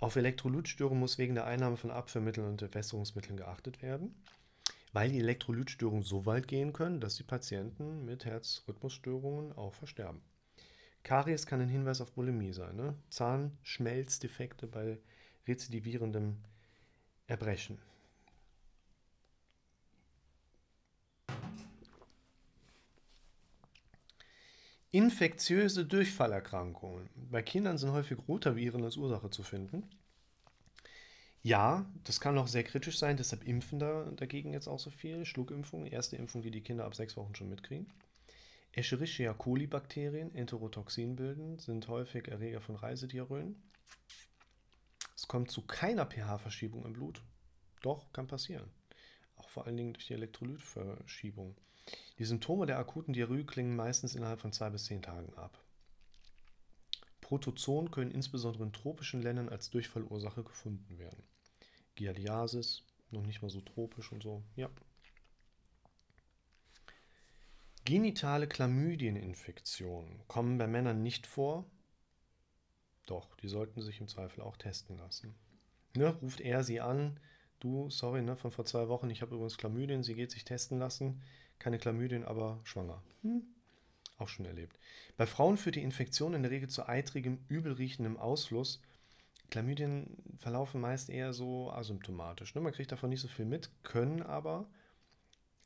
Auf Elektrolytstörungen muss wegen der Einnahme von Abführmitteln und Entwässerungsmitteln geachtet werden, weil die Elektrolytstörungen so weit gehen können, dass die Patienten mit Herzrhythmusstörungen auch versterben. Karies kann ein Hinweis auf Bulimie sein. Ne? Zahnschmelzdefekte bei rezidivierendem Erbrechen. Infektiöse Durchfallerkrankungen. Bei Kindern sind häufig Rotaviren als Ursache zu finden. Ja, das kann auch sehr kritisch sein, deshalb impfen da dagegen jetzt auch so viel. Schluckimpfung, erste Impfung, die die Kinder ab sechs Wochen schon mitkriegen. Escherichia coli Bakterien, Enterotoxin bilden, sind häufig Erreger von Reisediarrhöen. Es kommt zu keiner pH-Verschiebung im Blut. Doch, kann passieren. Auch vor allen Dingen durch die Elektrolytverschiebung. Die Symptome der akuten Diarrhoe klingen meistens innerhalb von zwei bis zehn Tagen ab. Protozoen können insbesondere in tropischen Ländern als Durchfallursache gefunden werden. Giardiasis, noch nicht mal so tropisch und so, ja. Genitale Chlamydieninfektionen kommen bei Männern nicht vor. Doch, die sollten sich im Zweifel auch testen lassen. Ne, ruft er sie an, du, sorry, ne, von vor zwei Wochen, ich habe übrigens Chlamydien, sie geht sich testen lassen keine Chlamydien, aber schwanger. Hm? Auch schon erlebt. Bei Frauen führt die Infektion in der Regel zu eitrigem, übelriechendem Ausfluss. Chlamydien verlaufen meist eher so asymptomatisch. Ne? Man kriegt davon nicht so viel mit, können aber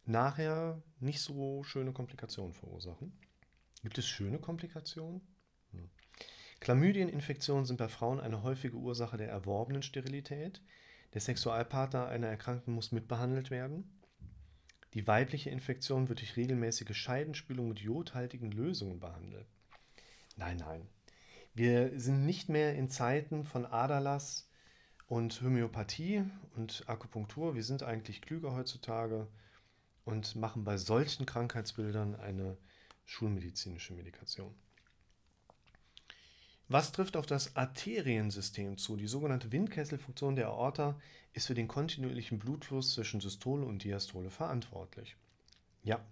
nachher nicht so schöne Komplikationen verursachen. Gibt es schöne Komplikationen? Hm. Chlamydieninfektionen sind bei Frauen eine häufige Ursache der erworbenen Sterilität. Der Sexualpartner einer Erkrankten muss mitbehandelt werden. Die weibliche Infektion wird durch regelmäßige Scheidenspülung mit jodhaltigen Lösungen behandelt. Nein, nein. Wir sind nicht mehr in Zeiten von Aderlass und Homöopathie und Akupunktur. Wir sind eigentlich klüger heutzutage und machen bei solchen Krankheitsbildern eine schulmedizinische Medikation. Was trifft auf das Arteriensystem zu? Die sogenannte Windkesselfunktion der Aorta ist für den kontinuierlichen Blutfluss zwischen Systole und Diastole verantwortlich. Ja.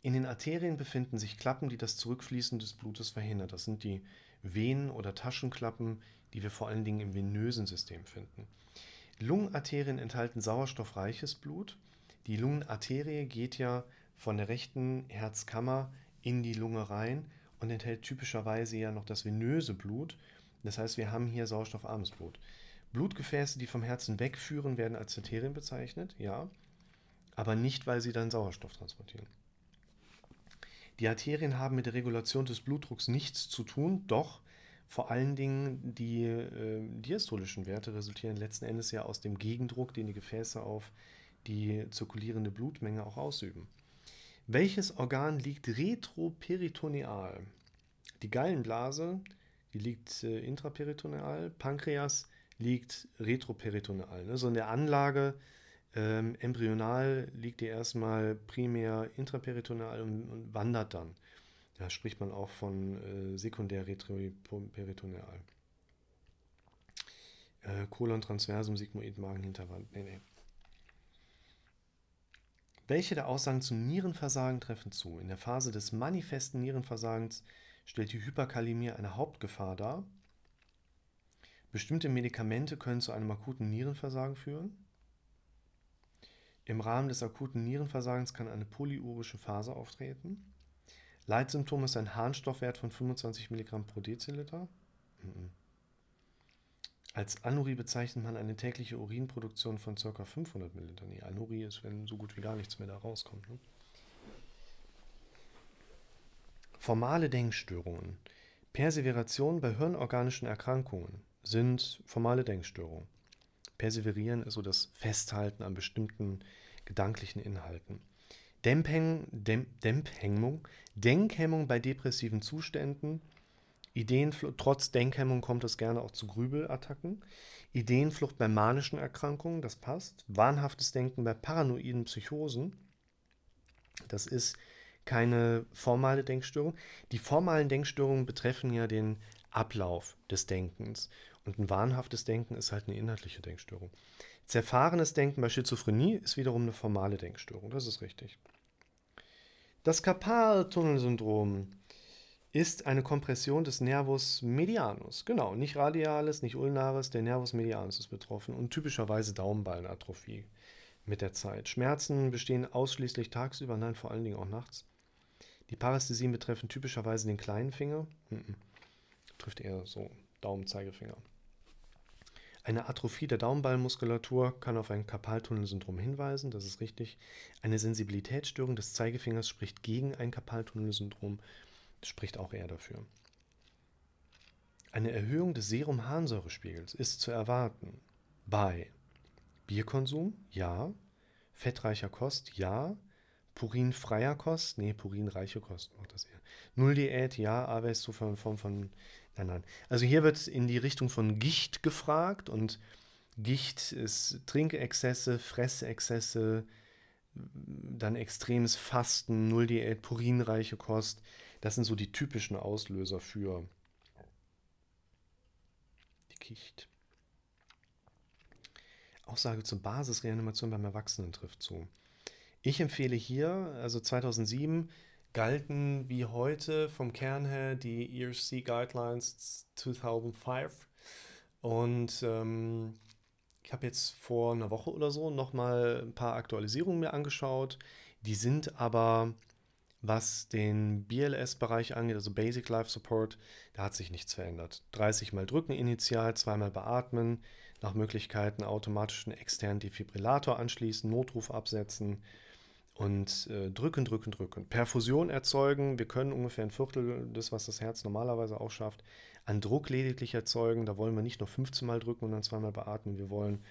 In den Arterien befinden sich Klappen, die das Zurückfließen des Blutes verhindern. Das sind die Venen oder Taschenklappen, die wir vor allen Dingen im venösen System finden. Lungenarterien enthalten sauerstoffreiches Blut. Die Lungenarterie geht ja von der rechten Herzkammer in die Lunge rein und enthält typischerweise ja noch das venöse Blut. Das heißt, wir haben hier sauerstoffarmes Blut. Blutgefäße, die vom Herzen wegführen, werden als Arterien bezeichnet, ja, aber nicht, weil sie dann Sauerstoff transportieren. Die Arterien haben mit der Regulation des Blutdrucks nichts zu tun, doch vor allen Dingen die äh, diastolischen Werte resultieren letzten Endes ja aus dem Gegendruck, den die Gefäße auf die zirkulierende Blutmenge auch ausüben. Welches Organ liegt retroperitoneal? Die Gallenblase, die liegt äh, intraperitoneal, Pankreas liegt retroperitoneal. Ne? So in der Anlage ähm, embryonal liegt die erstmal primär intraperitoneal und, und, wandert dann. Da spricht man auch von äh, sekundär retroperitoneal. Äh, Kolon, Transversum, Sigmoid, Magenhinterwand. Nee, nee. Welche der Aussagen zum Nierenversagen treffen zu? In der Phase des manifesten Nierenversagens stellt die Hyperkalämie eine Hauptgefahr dar. Bestimmte Medikamente können zu einem akuten Nierenversagen führen. Im Rahmen des akuten Nierenversagens kann eine polyurische Phase auftreten. Leitsymptom ist ein Harnstoffwert von 25 mg pro Deziliter. Mm -mm. Als Anuri bezeichnet man eine tägliche Urinproduktion von ca. 500 ml. Nee, Anurie ist, wenn so gut wie gar nichts mehr da rauskommt. Ne? Formale Denkstörungen. Perseveration bei hirnorganischen Erkrankungen sind formale Denkstörungen. Perseverieren ist so das Festhalten an bestimmten gedanklichen Inhalten. Dämphäng, Dämp Dämphängung, Denkhemmung bei depressiven Zuständen, Ideenflucht, trotz Denkhemmung kommt es gerne auch zu Grübelattacken. Ideenflucht bei manischen Erkrankungen, das passt. Wahnhaftes Denken bei paranoiden Psychosen, das ist keine formale Denkstörung. Die formalen Denkstörungen betreffen ja den Ablauf des Denkens. Und ein wahnhaftes Denken ist halt eine inhaltliche Denkstörung. Zerfahrenes Denken bei Schizophrenie ist wiederum eine formale Denkstörung, das ist richtig. Das Karpaltunnelsyndrom ist eine Kompression des Nervus medianus. Genau, nicht radiales, nicht ulnares, der Nervus medianus ist betroffen und typischerweise Daumenballenatrophie mit der Zeit. Schmerzen bestehen ausschließlich tagsüber, nein, vor allen Dingen auch nachts. Die Parästhesien betreffen typischerweise den kleinen Finger, hm, trifft eher so Daumen, Zeigefinger. Eine Atrophie der Daumenballmuskulatur kann auf ein Karpaltunnelsyndrom hinweisen, das ist richtig. Eine Sensibilitätsstörung des Zeigefingers spricht gegen ein Karpaltunnelsyndrom syndrom spricht auch eher dafür. Eine Erhöhung des Serum-Harnsäurespiegels ist zu erwarten bei Bierkonsum, ja, fettreicher Kost, ja, purinfreier Kost, nee, purinreiche Kost macht das eher. Null-Diät, ja, aber ist so in Form von, nein, nein. Also hier wird in die Richtung von Gicht gefragt und Gicht ist Trinkexzesse, Fressexzesse, dann extremes Fasten, Null-Diät, purinreiche Kost. Das sind so die typischen Auslöser für die Kicht. Aussage zur Basisreanimation beim Erwachsenen trifft zu. Ich empfehle hier, also 2007 galten wie heute vom Kern her die ERC Guidelines 2005 und ähm, ich habe jetzt vor einer Woche oder so nochmal ein paar Aktualisierungen mir angeschaut. Die sind aber was den BLS-Bereich angeht, also Basic Life Support, da hat sich nichts verändert. 30 Mal drücken initial, zweimal beatmen, nach Möglichkeiten automatischen externen Defibrillator anschließen, Notruf absetzen und äh, drücken, drücken, drücken. Perfusion erzeugen, wir können ungefähr ein Viertel des, was das Herz normalerweise auch schafft, an Druck lediglich erzeugen. Da wollen wir nicht nur 15 Mal drücken und dann zweimal beatmen, wir wollen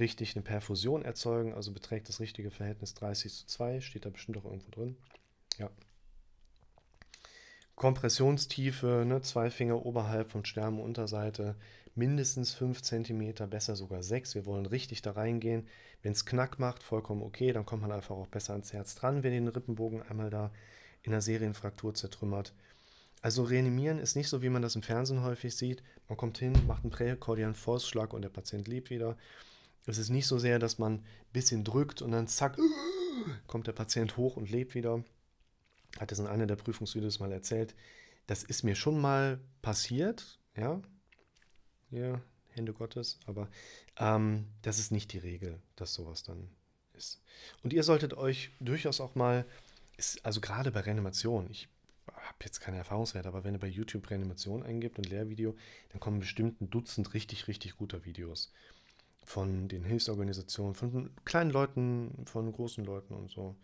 richtig eine Perfusion erzeugen, also beträgt das richtige Verhältnis 30 zu 2, steht da bestimmt auch irgendwo drin ja. Kompressionstiefe, ne, zwei Finger oberhalb von Sternenunterseite, mindestens 5 cm, besser sogar 6. Wir wollen richtig da reingehen. Wenn es knack macht, vollkommen okay, dann kommt man einfach auch besser ans Herz dran, wenn den Rippenbogen einmal da in der Serienfraktur zertrümmert. Also reanimieren ist nicht so, wie man das im Fernsehen häufig sieht. Man kommt hin, macht einen präkordialen Faustschlag und der Patient lebt wieder. Es ist nicht so sehr, dass man ein bisschen drückt und dann zack, kommt der Patient hoch und lebt wieder hat es in einer der Prüfungsvideos mal erzählt, das ist mir schon mal passiert, ja, ja, Hände Gottes, aber ähm, das ist nicht die Regel, dass sowas dann ist. Und ihr solltet euch durchaus auch mal, ist, also gerade bei Reanimation, ich habe jetzt keine Erfahrungswerte, aber wenn ihr bei YouTube Reanimation eingibt und Lehrvideo, dann kommen bestimmt ein Dutzend richtig, richtig guter Videos von den Hilfsorganisationen, von kleinen Leuten, von großen Leuten und so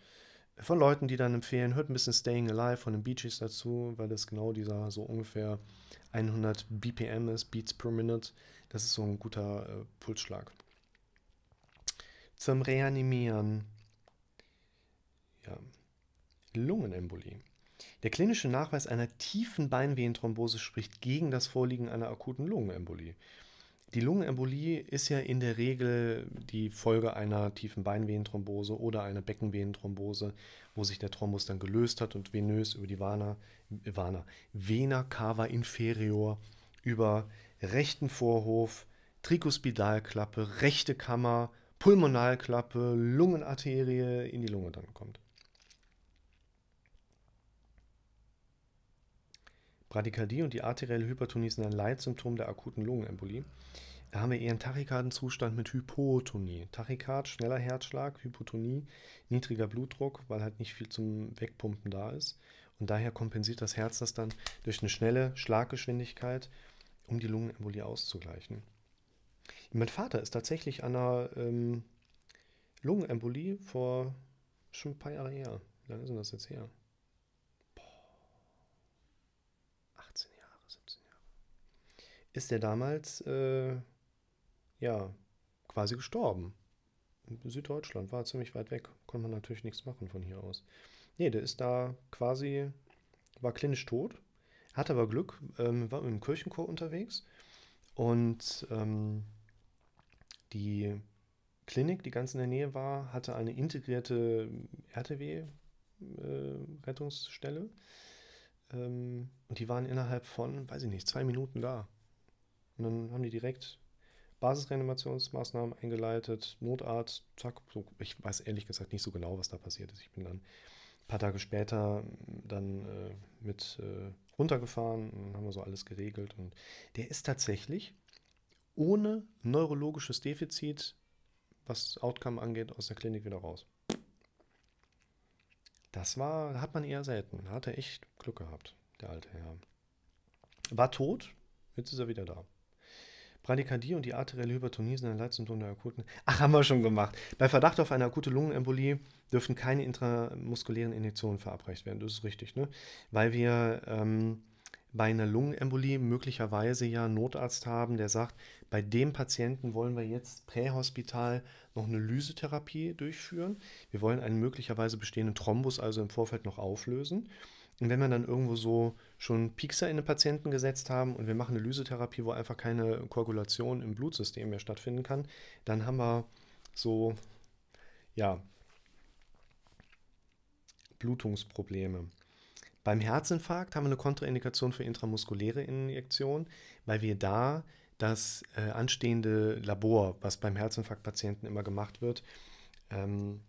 von Leuten, die dann empfehlen, hört ein bisschen Staying Alive von den Bee Gees dazu, weil das genau dieser so ungefähr 100 BPM ist, Beats per Minute. Das ist so ein guter äh, Pulsschlag. Zum Reanimieren. Ja. Lungenembolie. Der klinische Nachweis einer tiefen Beinvenenthrombose spricht gegen das Vorliegen einer akuten Lungenembolie. Die Lungenembolie ist ja in der Regel die Folge einer tiefen Beinvenenthrombose oder einer Beckenvenenthrombose, wo sich der Thrombus dann gelöst hat und venös über die Vana, Vana Vena cava inferior über rechten Vorhof, Tricuspidalklappe, rechte Kammer, Pulmonalklappe, Lungenarterie in die Lunge dann kommt. Bradykardie und die arterielle Hypertonie sind ein Leitsymptom der akuten Lungenembolie. Da haben wir eher einen Tachykardenzustand mit Hypotonie. Tachykard, schneller Herzschlag, Hypotonie, niedriger Blutdruck, weil halt nicht viel zum Wegpumpen da ist. Und daher kompensiert das Herz das dann durch eine schnelle Schlaggeschwindigkeit, um die Lungenembolie auszugleichen. Mein Vater ist tatsächlich an einer ähm, Lungenembolie vor schon ein paar Jahren her. Wie lange ist denn das jetzt her? ist er damals äh, ja quasi gestorben. In Süddeutschland war ziemlich weit weg, konnte man natürlich nichts machen von hier aus. Nee, der ist da quasi, war klinisch tot, hatte aber Glück, ähm, war mit dem Kirchenchor unterwegs und ähm, die Klinik, die ganz in der Nähe war, hatte eine integrierte RTW-Rettungsstelle. Äh, ähm, und die waren innerhalb von, weiß ich nicht, zwei Minuten da. Und dann haben die direkt Basisreanimationsmaßnahmen eingeleitet, Notarzt, zack. So, ich weiß ehrlich gesagt nicht so genau, was da passiert ist. Ich bin dann ein paar Tage später hm, dann äh, mit äh, runtergefahren und haben wir so alles geregelt. Und der ist tatsächlich ohne neurologisches Defizit, was Outcome angeht, aus der Klinik wieder raus. Das war, hat man eher selten. Hat er echt Glück gehabt, der alte Herr. War tot, jetzt ist er wieder da. Bradykardie und die arterielle Hypertonie sind ein Leitsymptom der akuten. Ach, haben wir schon gemacht. Bei Verdacht auf eine akute Lungenembolie dürfen keine intramuskulären Injektionen verabreicht werden. Das ist richtig, ne? Weil wir ähm, bei einer Lungenembolie möglicherweise ja einen Notarzt haben, der sagt, bei dem Patienten wollen wir jetzt prähospital noch eine Lysetherapie durchführen. Wir wollen einen möglicherweise bestehenden Thrombus also im Vorfeld noch auflösen. Und wenn wir dann irgendwo so schon Piekser in den Patienten gesetzt haben und wir machen eine Lysetherapie, wo einfach keine Koagulation im Blutsystem mehr stattfinden kann, dann haben wir so, ja, Blutungsprobleme. Beim Herzinfarkt haben wir eine Kontraindikation für intramuskuläre Injektion, weil wir da das äh, anstehende Labor, was beim Herzinfarktpatienten immer gemacht wird, ähm,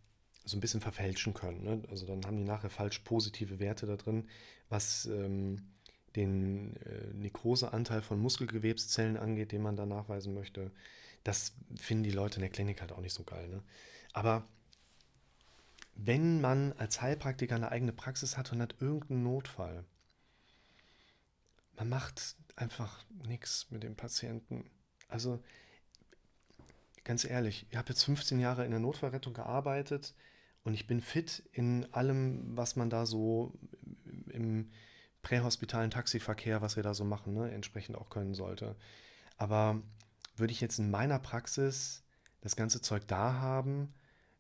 so ein bisschen verfälschen können. Ne? Also dann haben die nachher falsch positive Werte da drin, was ähm, den äh, Nekroseanteil von Muskelgewebszellen angeht, den man da nachweisen möchte. Das finden die Leute in der Klinik halt auch nicht so geil. Ne? Aber wenn man als Heilpraktiker eine eigene Praxis hat und hat irgendeinen Notfall, man macht einfach nichts mit dem Patienten. Also ganz ehrlich, ich habe jetzt 15 Jahre in der Notfallrettung gearbeitet. Und ich bin fit in allem, was man da so im prähospitalen Taxiverkehr, was wir da so machen, ne, entsprechend auch können sollte. Aber würde ich jetzt in meiner Praxis das ganze Zeug da haben,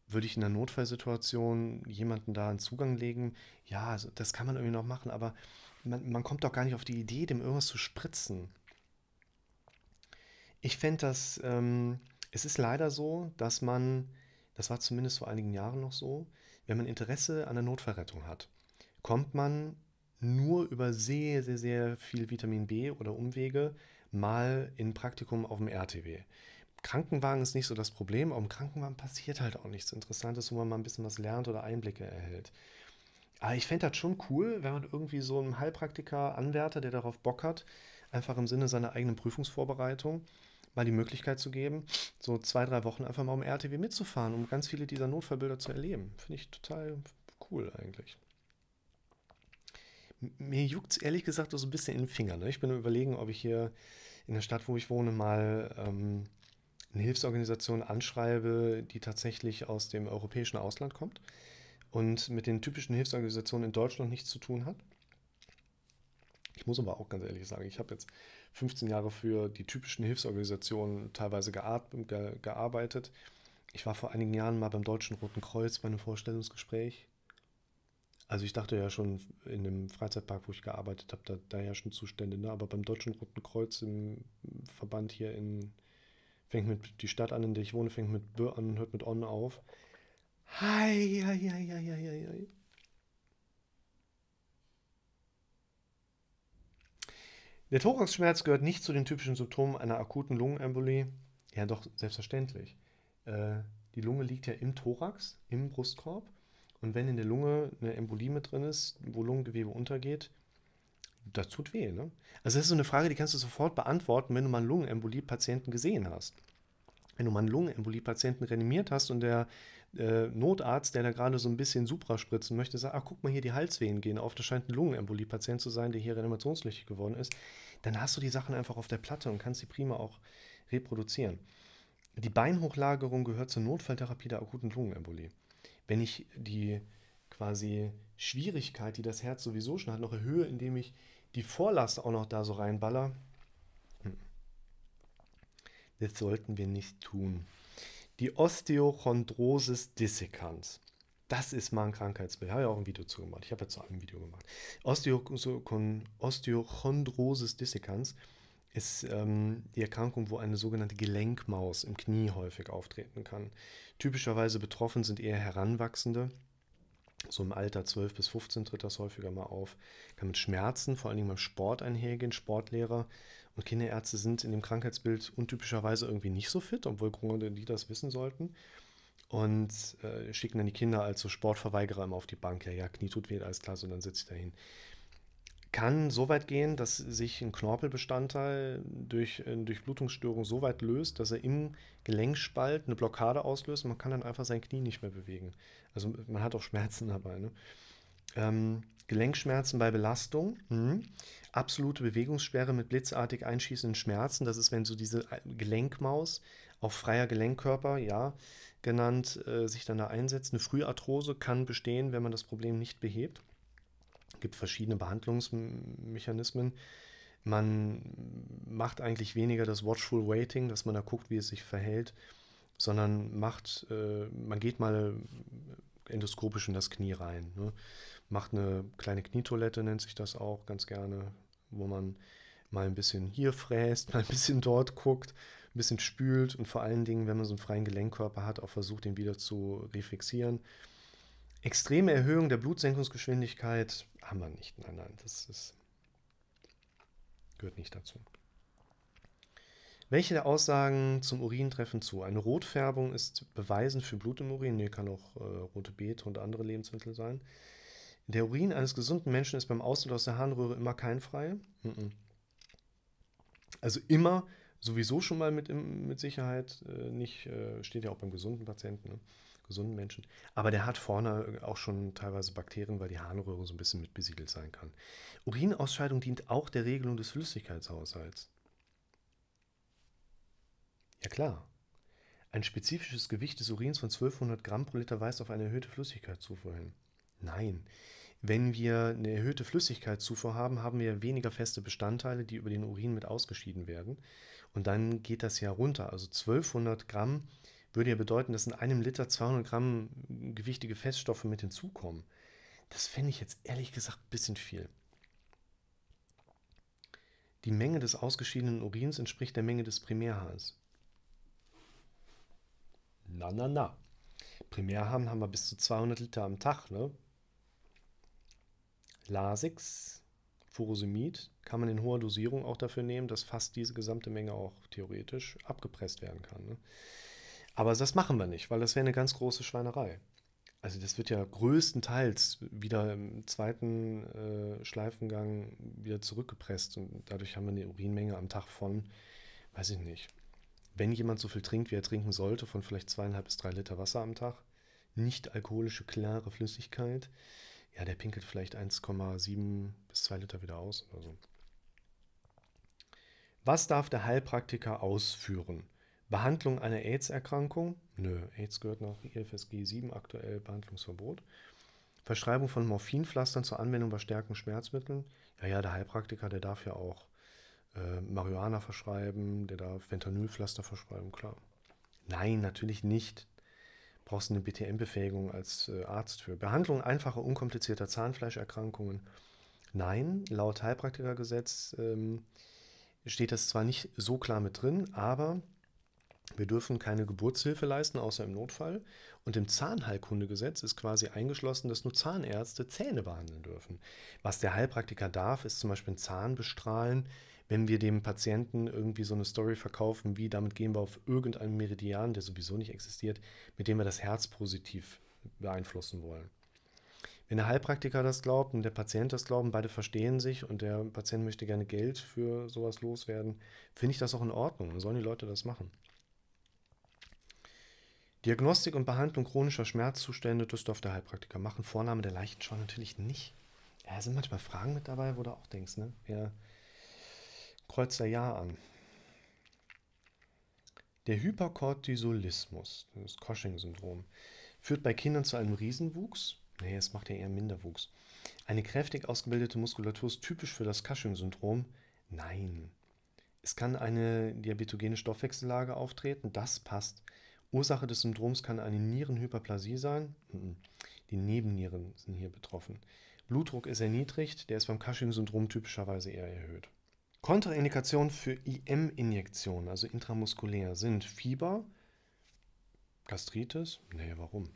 würde ich in einer Notfallsituation jemanden da einen Zugang legen? Ja, also das kann man irgendwie noch machen, aber man, man kommt doch gar nicht auf die Idee, dem irgendwas zu spritzen. Ich fände das, ähm, es ist leider so, dass man das war zumindest vor einigen Jahren noch so, wenn man Interesse an der Notfallrettung hat, kommt man nur über sehr, sehr, sehr viel Vitamin B oder Umwege mal in Praktikum auf dem RTW. Krankenwagen ist nicht so das Problem, aber im Krankenwagen passiert halt auch nichts Interessantes, wo man mal ein bisschen was lernt oder Einblicke erhält. Aber ich fände das schon cool, wenn man irgendwie so einen Heilpraktiker, Anwärter, der darauf Bock hat, einfach im Sinne seiner eigenen Prüfungsvorbereitung, mal die Möglichkeit zu geben, so zwei, drei Wochen einfach mal um RTW mitzufahren, um ganz viele dieser Notfallbilder zu erleben. Finde ich total cool eigentlich. Mir juckt es ehrlich gesagt so ein bisschen in den Fingern. Ne? Ich bin überlegen, ob ich hier in der Stadt, wo ich wohne, mal ähm, eine Hilfsorganisation anschreibe, die tatsächlich aus dem europäischen Ausland kommt und mit den typischen Hilfsorganisationen in Deutschland nichts zu tun hat. Ich muss aber auch ganz ehrlich sagen, ich habe jetzt 15 Jahre für die typischen Hilfsorganisationen teilweise gearbeitet. Ich war vor einigen Jahren mal beim Deutschen Roten Kreuz bei einem Vorstellungsgespräch. Also ich dachte ja schon in dem Freizeitpark, wo ich gearbeitet habe, da, da herrschen Zustände. Ne? Aber beim Deutschen Roten Kreuz im Verband hier in, fängt mit die Stadt an, in der ich wohne, fängt mit Bö an und hört mit On auf. Hi, hi, hi, hi, hi, hi. Der Thoraxschmerz gehört nicht zu den typischen Symptomen einer akuten Lungenembolie. Ja, doch, selbstverständlich. Äh, die Lunge liegt ja im Thorax, im Brustkorb. Und wenn in der Lunge eine Embolie mit drin ist, wo Lungengewebe untergeht, das tut weh. Ne? Also das ist so eine Frage, die kannst du sofort beantworten, wenn du mal einen Lungenembolie-Patienten gesehen hast. Wenn du mal einen Lungenembolie-Patienten reanimiert hast und der äh, Notarzt, der da gerade so ein bisschen Supra spritzen möchte, sagt, ach guck mal hier, die Halswehen gehen auf, das scheint ein Lungenembolie-Patient zu sein, der hier reanimationspflichtig geworden ist, dann hast du die Sachen einfach auf der Platte und kannst sie prima auch reproduzieren. Die Beinhochlagerung gehört zur Notfalltherapie der akuten Lungenembolie. Wenn ich die quasi Schwierigkeit, die das Herz sowieso schon hat, noch erhöhe, indem ich die Vorlast auch noch da so reinballer, hm, das sollten wir nicht tun die Osteochondrosis dissecans. Das ist mal ein Krankheitsbild. Habe ja auch ein Video zu gemacht. Ich habe ja zu einem Video gemacht. Osteochondrosis dissecans ist ähm, die Erkrankung, wo eine sogenannte Gelenkmaus im Knie häufig auftreten kann. Typischerweise betroffen sind eher Heranwachsende. So im Alter 12 bis 15 tritt das häufiger mal auf. Kann mit Schmerzen, vor allen Dingen beim Sport einhergehen. Sportlehrer und Kinderärzte sind in dem Krankheitsbild untypischerweise irgendwie nicht so fit, obwohl Grunde die das wissen sollten. Und äh, schicken dann die Kinder als so Sportverweigerer immer auf die Bank. Ja, ja, Knie tut weh, alles klar, so dann sitze ich dahin. Kann so weit gehen, dass sich ein Knorpelbestandteil durch eine äh, Durchblutungsstörung so weit löst, dass er im Gelenkspalt eine Blockade auslöst und man kann dann einfach sein Knie nicht mehr bewegen. Also man hat auch Schmerzen dabei. Ne? Ähm, Gelenkschmerzen bei Belastung. Mhm absolute Bewegungssperre mit blitzartig einschießenden Schmerzen. Das ist, wenn so diese Gelenkmaus, auch freier Gelenkkörper, ja, genannt, äh, sich dann da einsetzt. Eine Früharthrose kann bestehen, wenn man das Problem nicht behebt. Es gibt verschiedene Behandlungsmechanismen. Man macht eigentlich weniger das Watchful Waiting, dass man da guckt, wie es sich verhält, sondern macht, äh, man geht mal endoskopisch in das Knie rein. Ne? Macht eine kleine Knietoilette, nennt sich das auch ganz gerne wo man mal ein bisschen hier fräst, mal ein bisschen dort guckt, ein bisschen spült und vor allen Dingen, wenn man so einen freien Gelenkkörper hat, auch versucht, den wieder zu refixieren. Extreme Erhöhung der Blutsenkungsgeschwindigkeit haben wir nicht. Nein, nein, das ist, gehört nicht dazu. Welche der Aussagen zum Urin treffen zu? Eine Rotfärbung ist beweisend für Blut im Urin. Nee, kann auch äh, rote Beete und andere Lebensmittel sein. Der Urin eines gesunden Menschen ist beim Ausland aus der Harnröhre immer keinfrei. Mhm. Also immer sowieso schon mal mit, mit Sicherheit äh, nicht, äh, steht ja auch beim gesunden Patienten, ne? gesunden Menschen. Aber der hat vorne äh, auch schon teilweise Bakterien, weil die Harnröhre so ein bisschen mit besiedelt sein kann. Urinausscheidung dient auch der Regelung des Flüssigkeitshaushalts. Ja klar. Ein spezifisches Gewicht des Urins von 1200 Gramm pro Liter weist auf eine erhöhte Flüssigkeitszufuhr hin. Nein. Wenn wir eine erhöhte Flüssigkeitszufuhr haben, haben wir weniger feste Bestandteile, die über den Urin mit ausgeschieden werden. Und dann geht das ja runter. Also 1200 Gramm würde ja bedeuten, dass in einem Liter 200 Gramm gewichtige Feststoffe mit hinzukommen. Das fände ich jetzt ehrlich gesagt ein bisschen viel. Die Menge des ausgeschiedenen Urins entspricht der Menge des Primärhahns. Na, na, na. Primärhahn haben wir bis zu 200 Liter am Tag. Ne? Lasix, Furosemid, kann man in hoher Dosierung auch dafür nehmen, dass fast diese gesamte Menge auch theoretisch abgepresst werden kann. Ne? Aber das machen wir nicht, weil das wäre eine ganz große Schweinerei. Also das wird ja größtenteils wieder im zweiten äh, Schleifengang wieder zurückgepresst und dadurch haben wir eine Urinmenge am Tag von, weiß ich nicht, wenn jemand so viel trinkt, wie er trinken sollte, von vielleicht zweieinhalb bis drei Liter Wasser am Tag, nicht alkoholische klare Flüssigkeit, ja, der pinkelt vielleicht 1,7 bis 2 Liter wieder aus oder so. Was darf der Heilpraktiker ausführen? Behandlung einer AIDS-Erkrankung? Nö, AIDS gehört nach IFSG 7 aktuell Behandlungsverbot. Verschreibung von Morphinpflastern zur Anwendung bei starken Schmerzmitteln? Ja, ja, der Heilpraktiker, der darf ja auch äh, Marihuana verschreiben, der darf Fentanylpflaster verschreiben, klar. Nein, natürlich nicht brauchst du eine BTM-Befähigung als äh, Arzt für. Behandlung einfacher, unkomplizierter Zahnfleischerkrankungen. Nein, laut Heilpraktikergesetz ähm, steht das zwar nicht so klar mit drin, aber wir dürfen keine Geburtshilfe leisten, außer im Notfall. Und im Zahnheilkundegesetz ist quasi eingeschlossen, dass nur Zahnärzte Zähne behandeln dürfen. Was der Heilpraktiker darf, ist zum Beispiel ein Zahn bestrahlen, wenn wir dem Patienten irgendwie so eine Story verkaufen, wie damit gehen wir auf irgendeinen Meridian, der sowieso nicht existiert, mit dem wir das Herz positiv beeinflussen wollen. Wenn der Heilpraktiker das glaubt und der Patient das glauben, beide verstehen sich und der Patient möchte gerne Geld für sowas loswerden, finde ich das auch in Ordnung. Dann sollen die Leute das machen. Diagnostik und Behandlung chronischer Schmerzzustände, das darf der Heilpraktiker machen. Vorname der Leichenschau natürlich nicht. Ja, sind manchmal Fragen mit dabei, wo du auch denkst, ne? ja, Kreuzer Ja an. Der Hyperkortisolismus, das Cushing-Syndrom, führt bei Kindern zu einem Riesenwuchs. Nee, es macht ja eher Minderwuchs. Eine kräftig ausgebildete Muskulatur ist typisch für das Cushing-Syndrom. Nein. Es kann eine diabetogene Stoffwechsellage auftreten, das passt. Ursache des Syndroms kann eine Nierenhyperplasie sein. Mhm. Die Nebennieren sind hier betroffen. Blutdruck ist erniedrigt, der ist beim Cushing-Syndrom typischerweise eher erhöht. Kontraindikationen für IM-Injektionen, also intramuskulär, sind Fieber, Gastritis, nee, warum?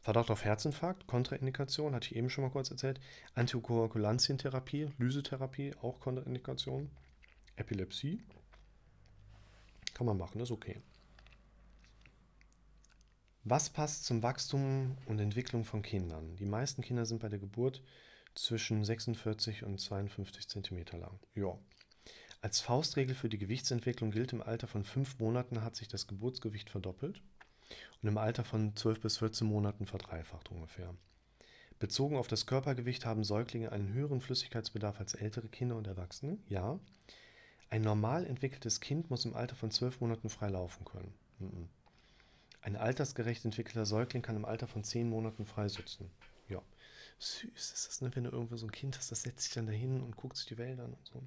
Verdacht auf Herzinfarkt, Kontraindikation, hatte ich eben schon mal kurz erzählt. Antikoagulantientherapie, Lysetherapie, auch Kontraindikation. Epilepsie, kann man machen, ist okay. Was passt zum Wachstum und Entwicklung von Kindern? Die meisten Kinder sind bei der Geburt zwischen 46 und 52 cm lang. Ja, als Faustregel für die Gewichtsentwicklung gilt, im Alter von fünf Monaten hat sich das Geburtsgewicht verdoppelt und im Alter von zwölf bis 14 Monaten verdreifacht ungefähr. Bezogen auf das Körpergewicht haben Säuglinge einen höheren Flüssigkeitsbedarf als ältere Kinder und Erwachsene, ja. Ein normal entwickeltes Kind muss im Alter von zwölf Monaten frei laufen können. Mhm. Ein altersgerecht entwickelter Säugling kann im Alter von zehn Monaten frei sitzen. Ja. Süß ist das, ne? wenn du irgendwo so ein Kind hast, das setzt sich dann dahin und guckt sich die Wälder an und so.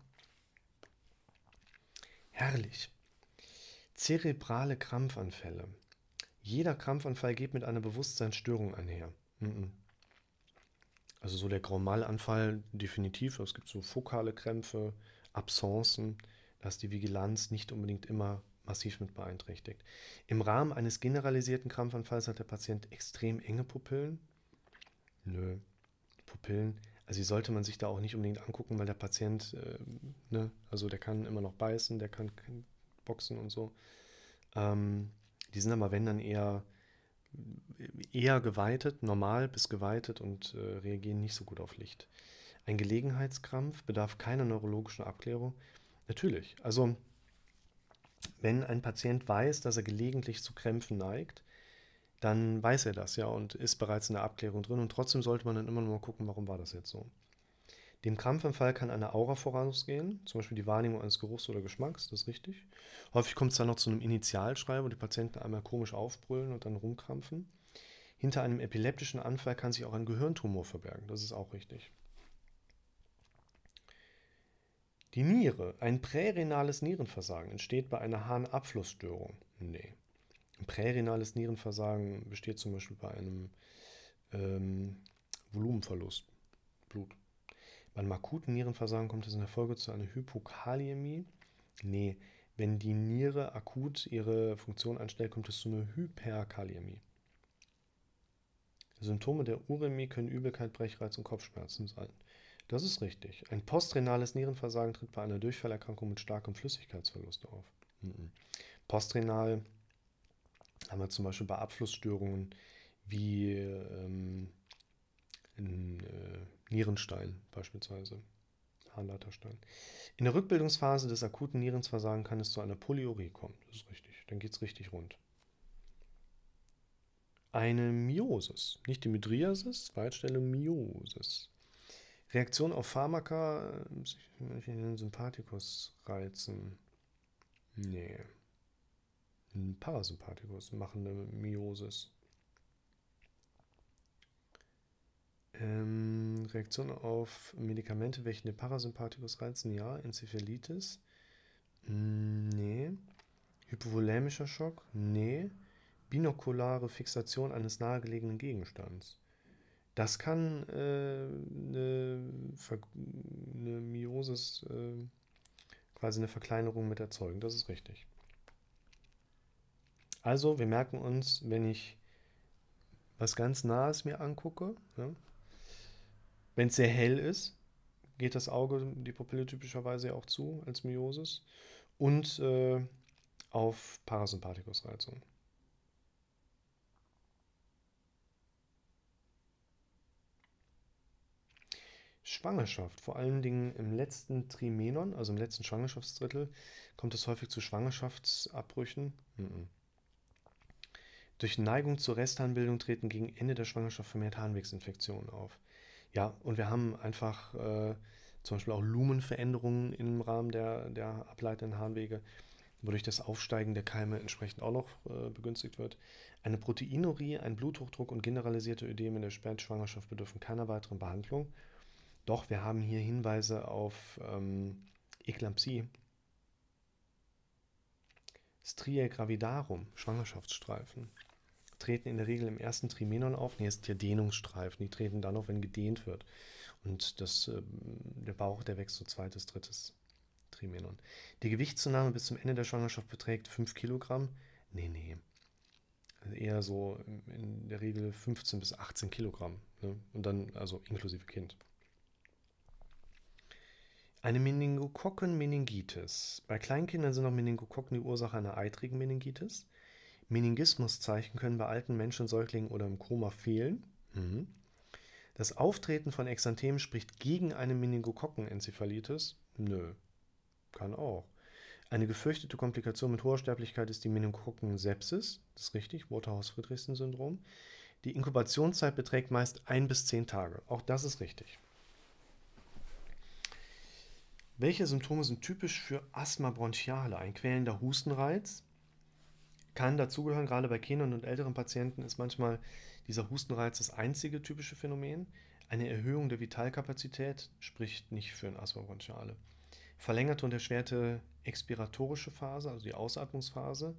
Herrlich. Zerebrale Krampfanfälle. Jeder Krampfanfall geht mit einer Bewusstseinsstörung einher. Mhm. Also so der Graumalanfall definitiv. Es gibt so fokale Krämpfe, Absenzen. dass die Vigilanz nicht unbedingt immer massiv mit beeinträchtigt. Im Rahmen eines generalisierten Krampfanfalls hat der Patient extrem enge Pupillen. Nö. Pupillen also die sollte man sich da auch nicht unbedingt angucken, weil der Patient, äh, ne, also der kann immer noch beißen, der kann boxen und so. Ähm, die sind aber, wenn dann eher eher geweitet, normal bis geweitet und äh, reagieren nicht so gut auf Licht. Ein Gelegenheitskrampf bedarf keiner neurologischen Abklärung. Natürlich. Also wenn ein Patient weiß, dass er gelegentlich zu Krämpfen neigt, dann weiß er das ja und ist bereits in der Abklärung drin und trotzdem sollte man dann immer noch mal gucken, warum war das jetzt so. Dem Krampfanfall kann eine Aura vorausgehen, zum Beispiel die Wahrnehmung eines Geruchs oder Geschmacks, das ist richtig. Häufig kommt es dann noch zu einem Initialschrei, wo die Patienten einmal komisch aufbrüllen und dann rumkrampfen. Hinter einem epileptischen Anfall kann sich auch ein Gehirntumor verbergen, das ist auch richtig. Die Niere, ein prärenales Nierenversagen, entsteht bei einer Harnabflussstörung. Nee. Prärenales Nierenversagen besteht zum Beispiel bei einem ähm, Volumenverlust, Blut. Bei einem akuten Nierenversagen kommt es in der Folge zu einer Hypokaliämie. Nee, wenn die Niere akut ihre Funktion einstellt, kommt es zu einer Hyperkaliämie. Symptome der Uremie können Übelkeit, Brechreiz und Kopfschmerzen sein. Das ist richtig. Ein postrenales Nierenversagen tritt bei einer Durchfallerkrankung mit starkem Flüssigkeitsverlust auf. Mhm. Postrenal haben wir zum Beispiel bei Abflussstörungen wie ähm, in, äh, Nierenstein beispielsweise, Harnleiterstein. In der Rückbildungsphase des akuten Nierenversagens kann es zu einer Polyurie kommen. Das ist richtig. Dann geht es richtig rund. Eine Miosis, nicht die Mydriasis, Weitstellung Miosis. Reaktion auf Pharmaka, äh, ich, ich, Sympathikus reizen. Nee, einen Parasympathikus, machen eine Miosis. Ähm, Reaktion auf Medikamente, welche eine Parasympathikus reizen, ja. Enzephalitis, hm, nee. Hypovolämischer Schock, nee. Binokulare Fixation eines nahegelegenen Gegenstands. Das kann äh, eine, eine Miosis, äh, quasi eine Verkleinerung mit erzeugen, das ist richtig. Also, wir merken uns, wenn ich was ganz Nahes mir angucke, ja, wenn es sehr hell ist, geht das Auge, die Pupille typischerweise ja auch zu als Miosis und äh, auf Parasympathikusreizung. Schwangerschaft, vor allen Dingen im letzten Trimenon, also im letzten Schwangerschaftsdrittel, kommt es häufig zu Schwangerschaftsabbrüchen. Mm -mm. Durch Neigung zur Restharnbildung treten gegen Ende der Schwangerschaft vermehrt Harnwegsinfektionen auf. Ja, und wir haben einfach äh, zum Beispiel auch Lumenveränderungen im Rahmen der, der ableitenden Harnwege, wodurch das Aufsteigen der Keime entsprechend auch noch äh, begünstigt wird. Eine Proteinurie, ein Bluthochdruck und generalisierte Ödeme in der Spätschwangerschaft bedürfen keiner weiteren Behandlung. Doch wir haben hier Hinweise auf ähm, Eklampsie, Striae gravidarum, Schwangerschaftsstreifen treten in der Regel im ersten Trimenon auf. Nee, es ist der Dehnungsstreifen. Die treten dann auf, wenn gedehnt wird. Und das, ähm, der Bauch, der wächst so zweites, drittes Trimenon. Die Gewichtszunahme bis zum Ende der Schwangerschaft beträgt 5 Kilogramm. Nee, nee. Also eher so in der Regel 15 bis 18 Kilogramm. Ne? Und dann, also inklusive Kind. Eine Meningokokkenmeningitis. Bei Kleinkindern sind auch Meningokokken die Ursache einer eitrigen Meningitis. Meningismuszeichen können bei alten Menschen, Säuglingen oder im Koma fehlen. Mhm. Das Auftreten von Exanthemen spricht gegen eine Meningokokkenenzephalitis? Nö. Kann auch. Eine gefürchtete Komplikation mit hoher Sterblichkeit ist die Meningokokken-Sepsis. Das ist richtig, Waterhouse-Friedrichsen-Syndrom. Die Inkubationszeit beträgt meist ein bis zehn Tage. Auch das ist richtig. Welche Symptome sind typisch für Asthma bronchiale? Ein quälender Hustenreiz, kann dazugehören, gerade bei Kindern und älteren Patienten ist manchmal dieser Hustenreiz das einzige typische Phänomen. Eine Erhöhung der Vitalkapazität spricht nicht für ein Asthma bronchiale. Verlängerte und erschwerte expiratorische Phase, also die Ausatmungsphase,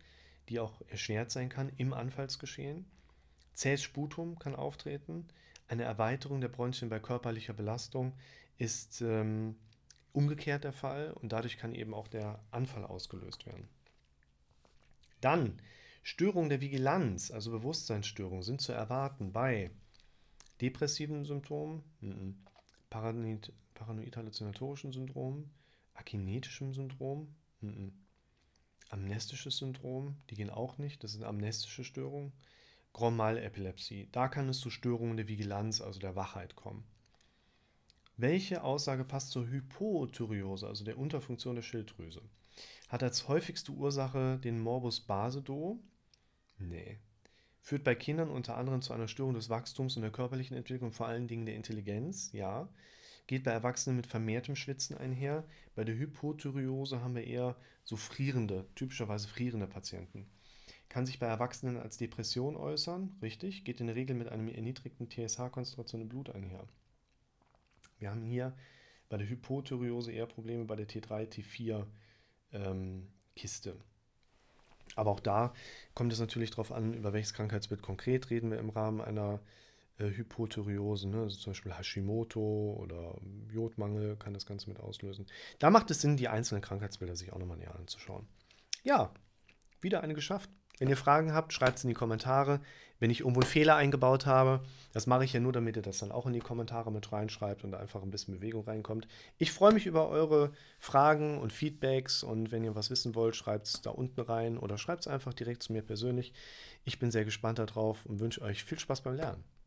die auch erschwert sein kann im Anfallsgeschehen. Zähes Sputum kann auftreten. Eine Erweiterung der Bronchien bei körperlicher Belastung ist ähm, umgekehrt der Fall und dadurch kann eben auch der Anfall ausgelöst werden. Dann Störungen der Vigilanz, also Bewusstseinsstörungen, sind zu erwarten bei depressiven Symptomen, n m-m, -n. paranoid, paranoid halluzinatorischen Syndrom, akinetischem Syndrom, m-m, amnestisches Syndrom, die gehen auch nicht, das sind amnestische Störungen, grommale Epilepsie, da kann es zu Störungen der Vigilanz, also der Wachheit kommen. Welche Aussage passt zur Hypothyreose, also der Unterfunktion der Schilddrüse? Hat als häufigste Ursache den Morbus Basedo. Nee. Führt bei Kindern unter anderem zu einer Störung des Wachstums und der körperlichen Entwicklung, vor allen Dingen der Intelligenz, ja. Geht bei Erwachsenen mit vermehrtem Schwitzen einher. Bei der Hypothyreose haben wir eher so frierende, typischerweise frierende Patienten. Kann sich bei Erwachsenen als Depression äußern, richtig, geht in der Regel mit einer erniedrigten TSH-Konzentration im Blut einher. Wir haben hier bei der Hypothyreose eher Probleme bei der T3, T4-Konzentration ähm, Kiste. Aber auch da kommt es natürlich darauf an, über welches Krankheitsbild konkret reden wir im Rahmen einer äh, Hypothyreose, ne? also zum Beispiel Hashimoto oder Jodmangel kann das Ganze mit auslösen. Da macht es Sinn, die einzelnen Krankheitsbilder sich auch nochmal näher anzuschauen. Ja, wieder eine geschafft. Wenn ihr Fragen habt, schreibt es in die Kommentare. Wenn ich irgendwo einen Fehler eingebaut habe, das mache ich ja nur, damit ihr das dann auch in die Kommentare mit reinschreibt und einfach ein bisschen Bewegung reinkommt. Ich freue mich über eure Fragen und Feedbacks und wenn ihr was wissen wollt, schreibt es da unten rein oder schreibt es einfach direkt zu mir persönlich. Ich bin sehr gespannt darauf und wünsche euch viel Spaß beim Lernen.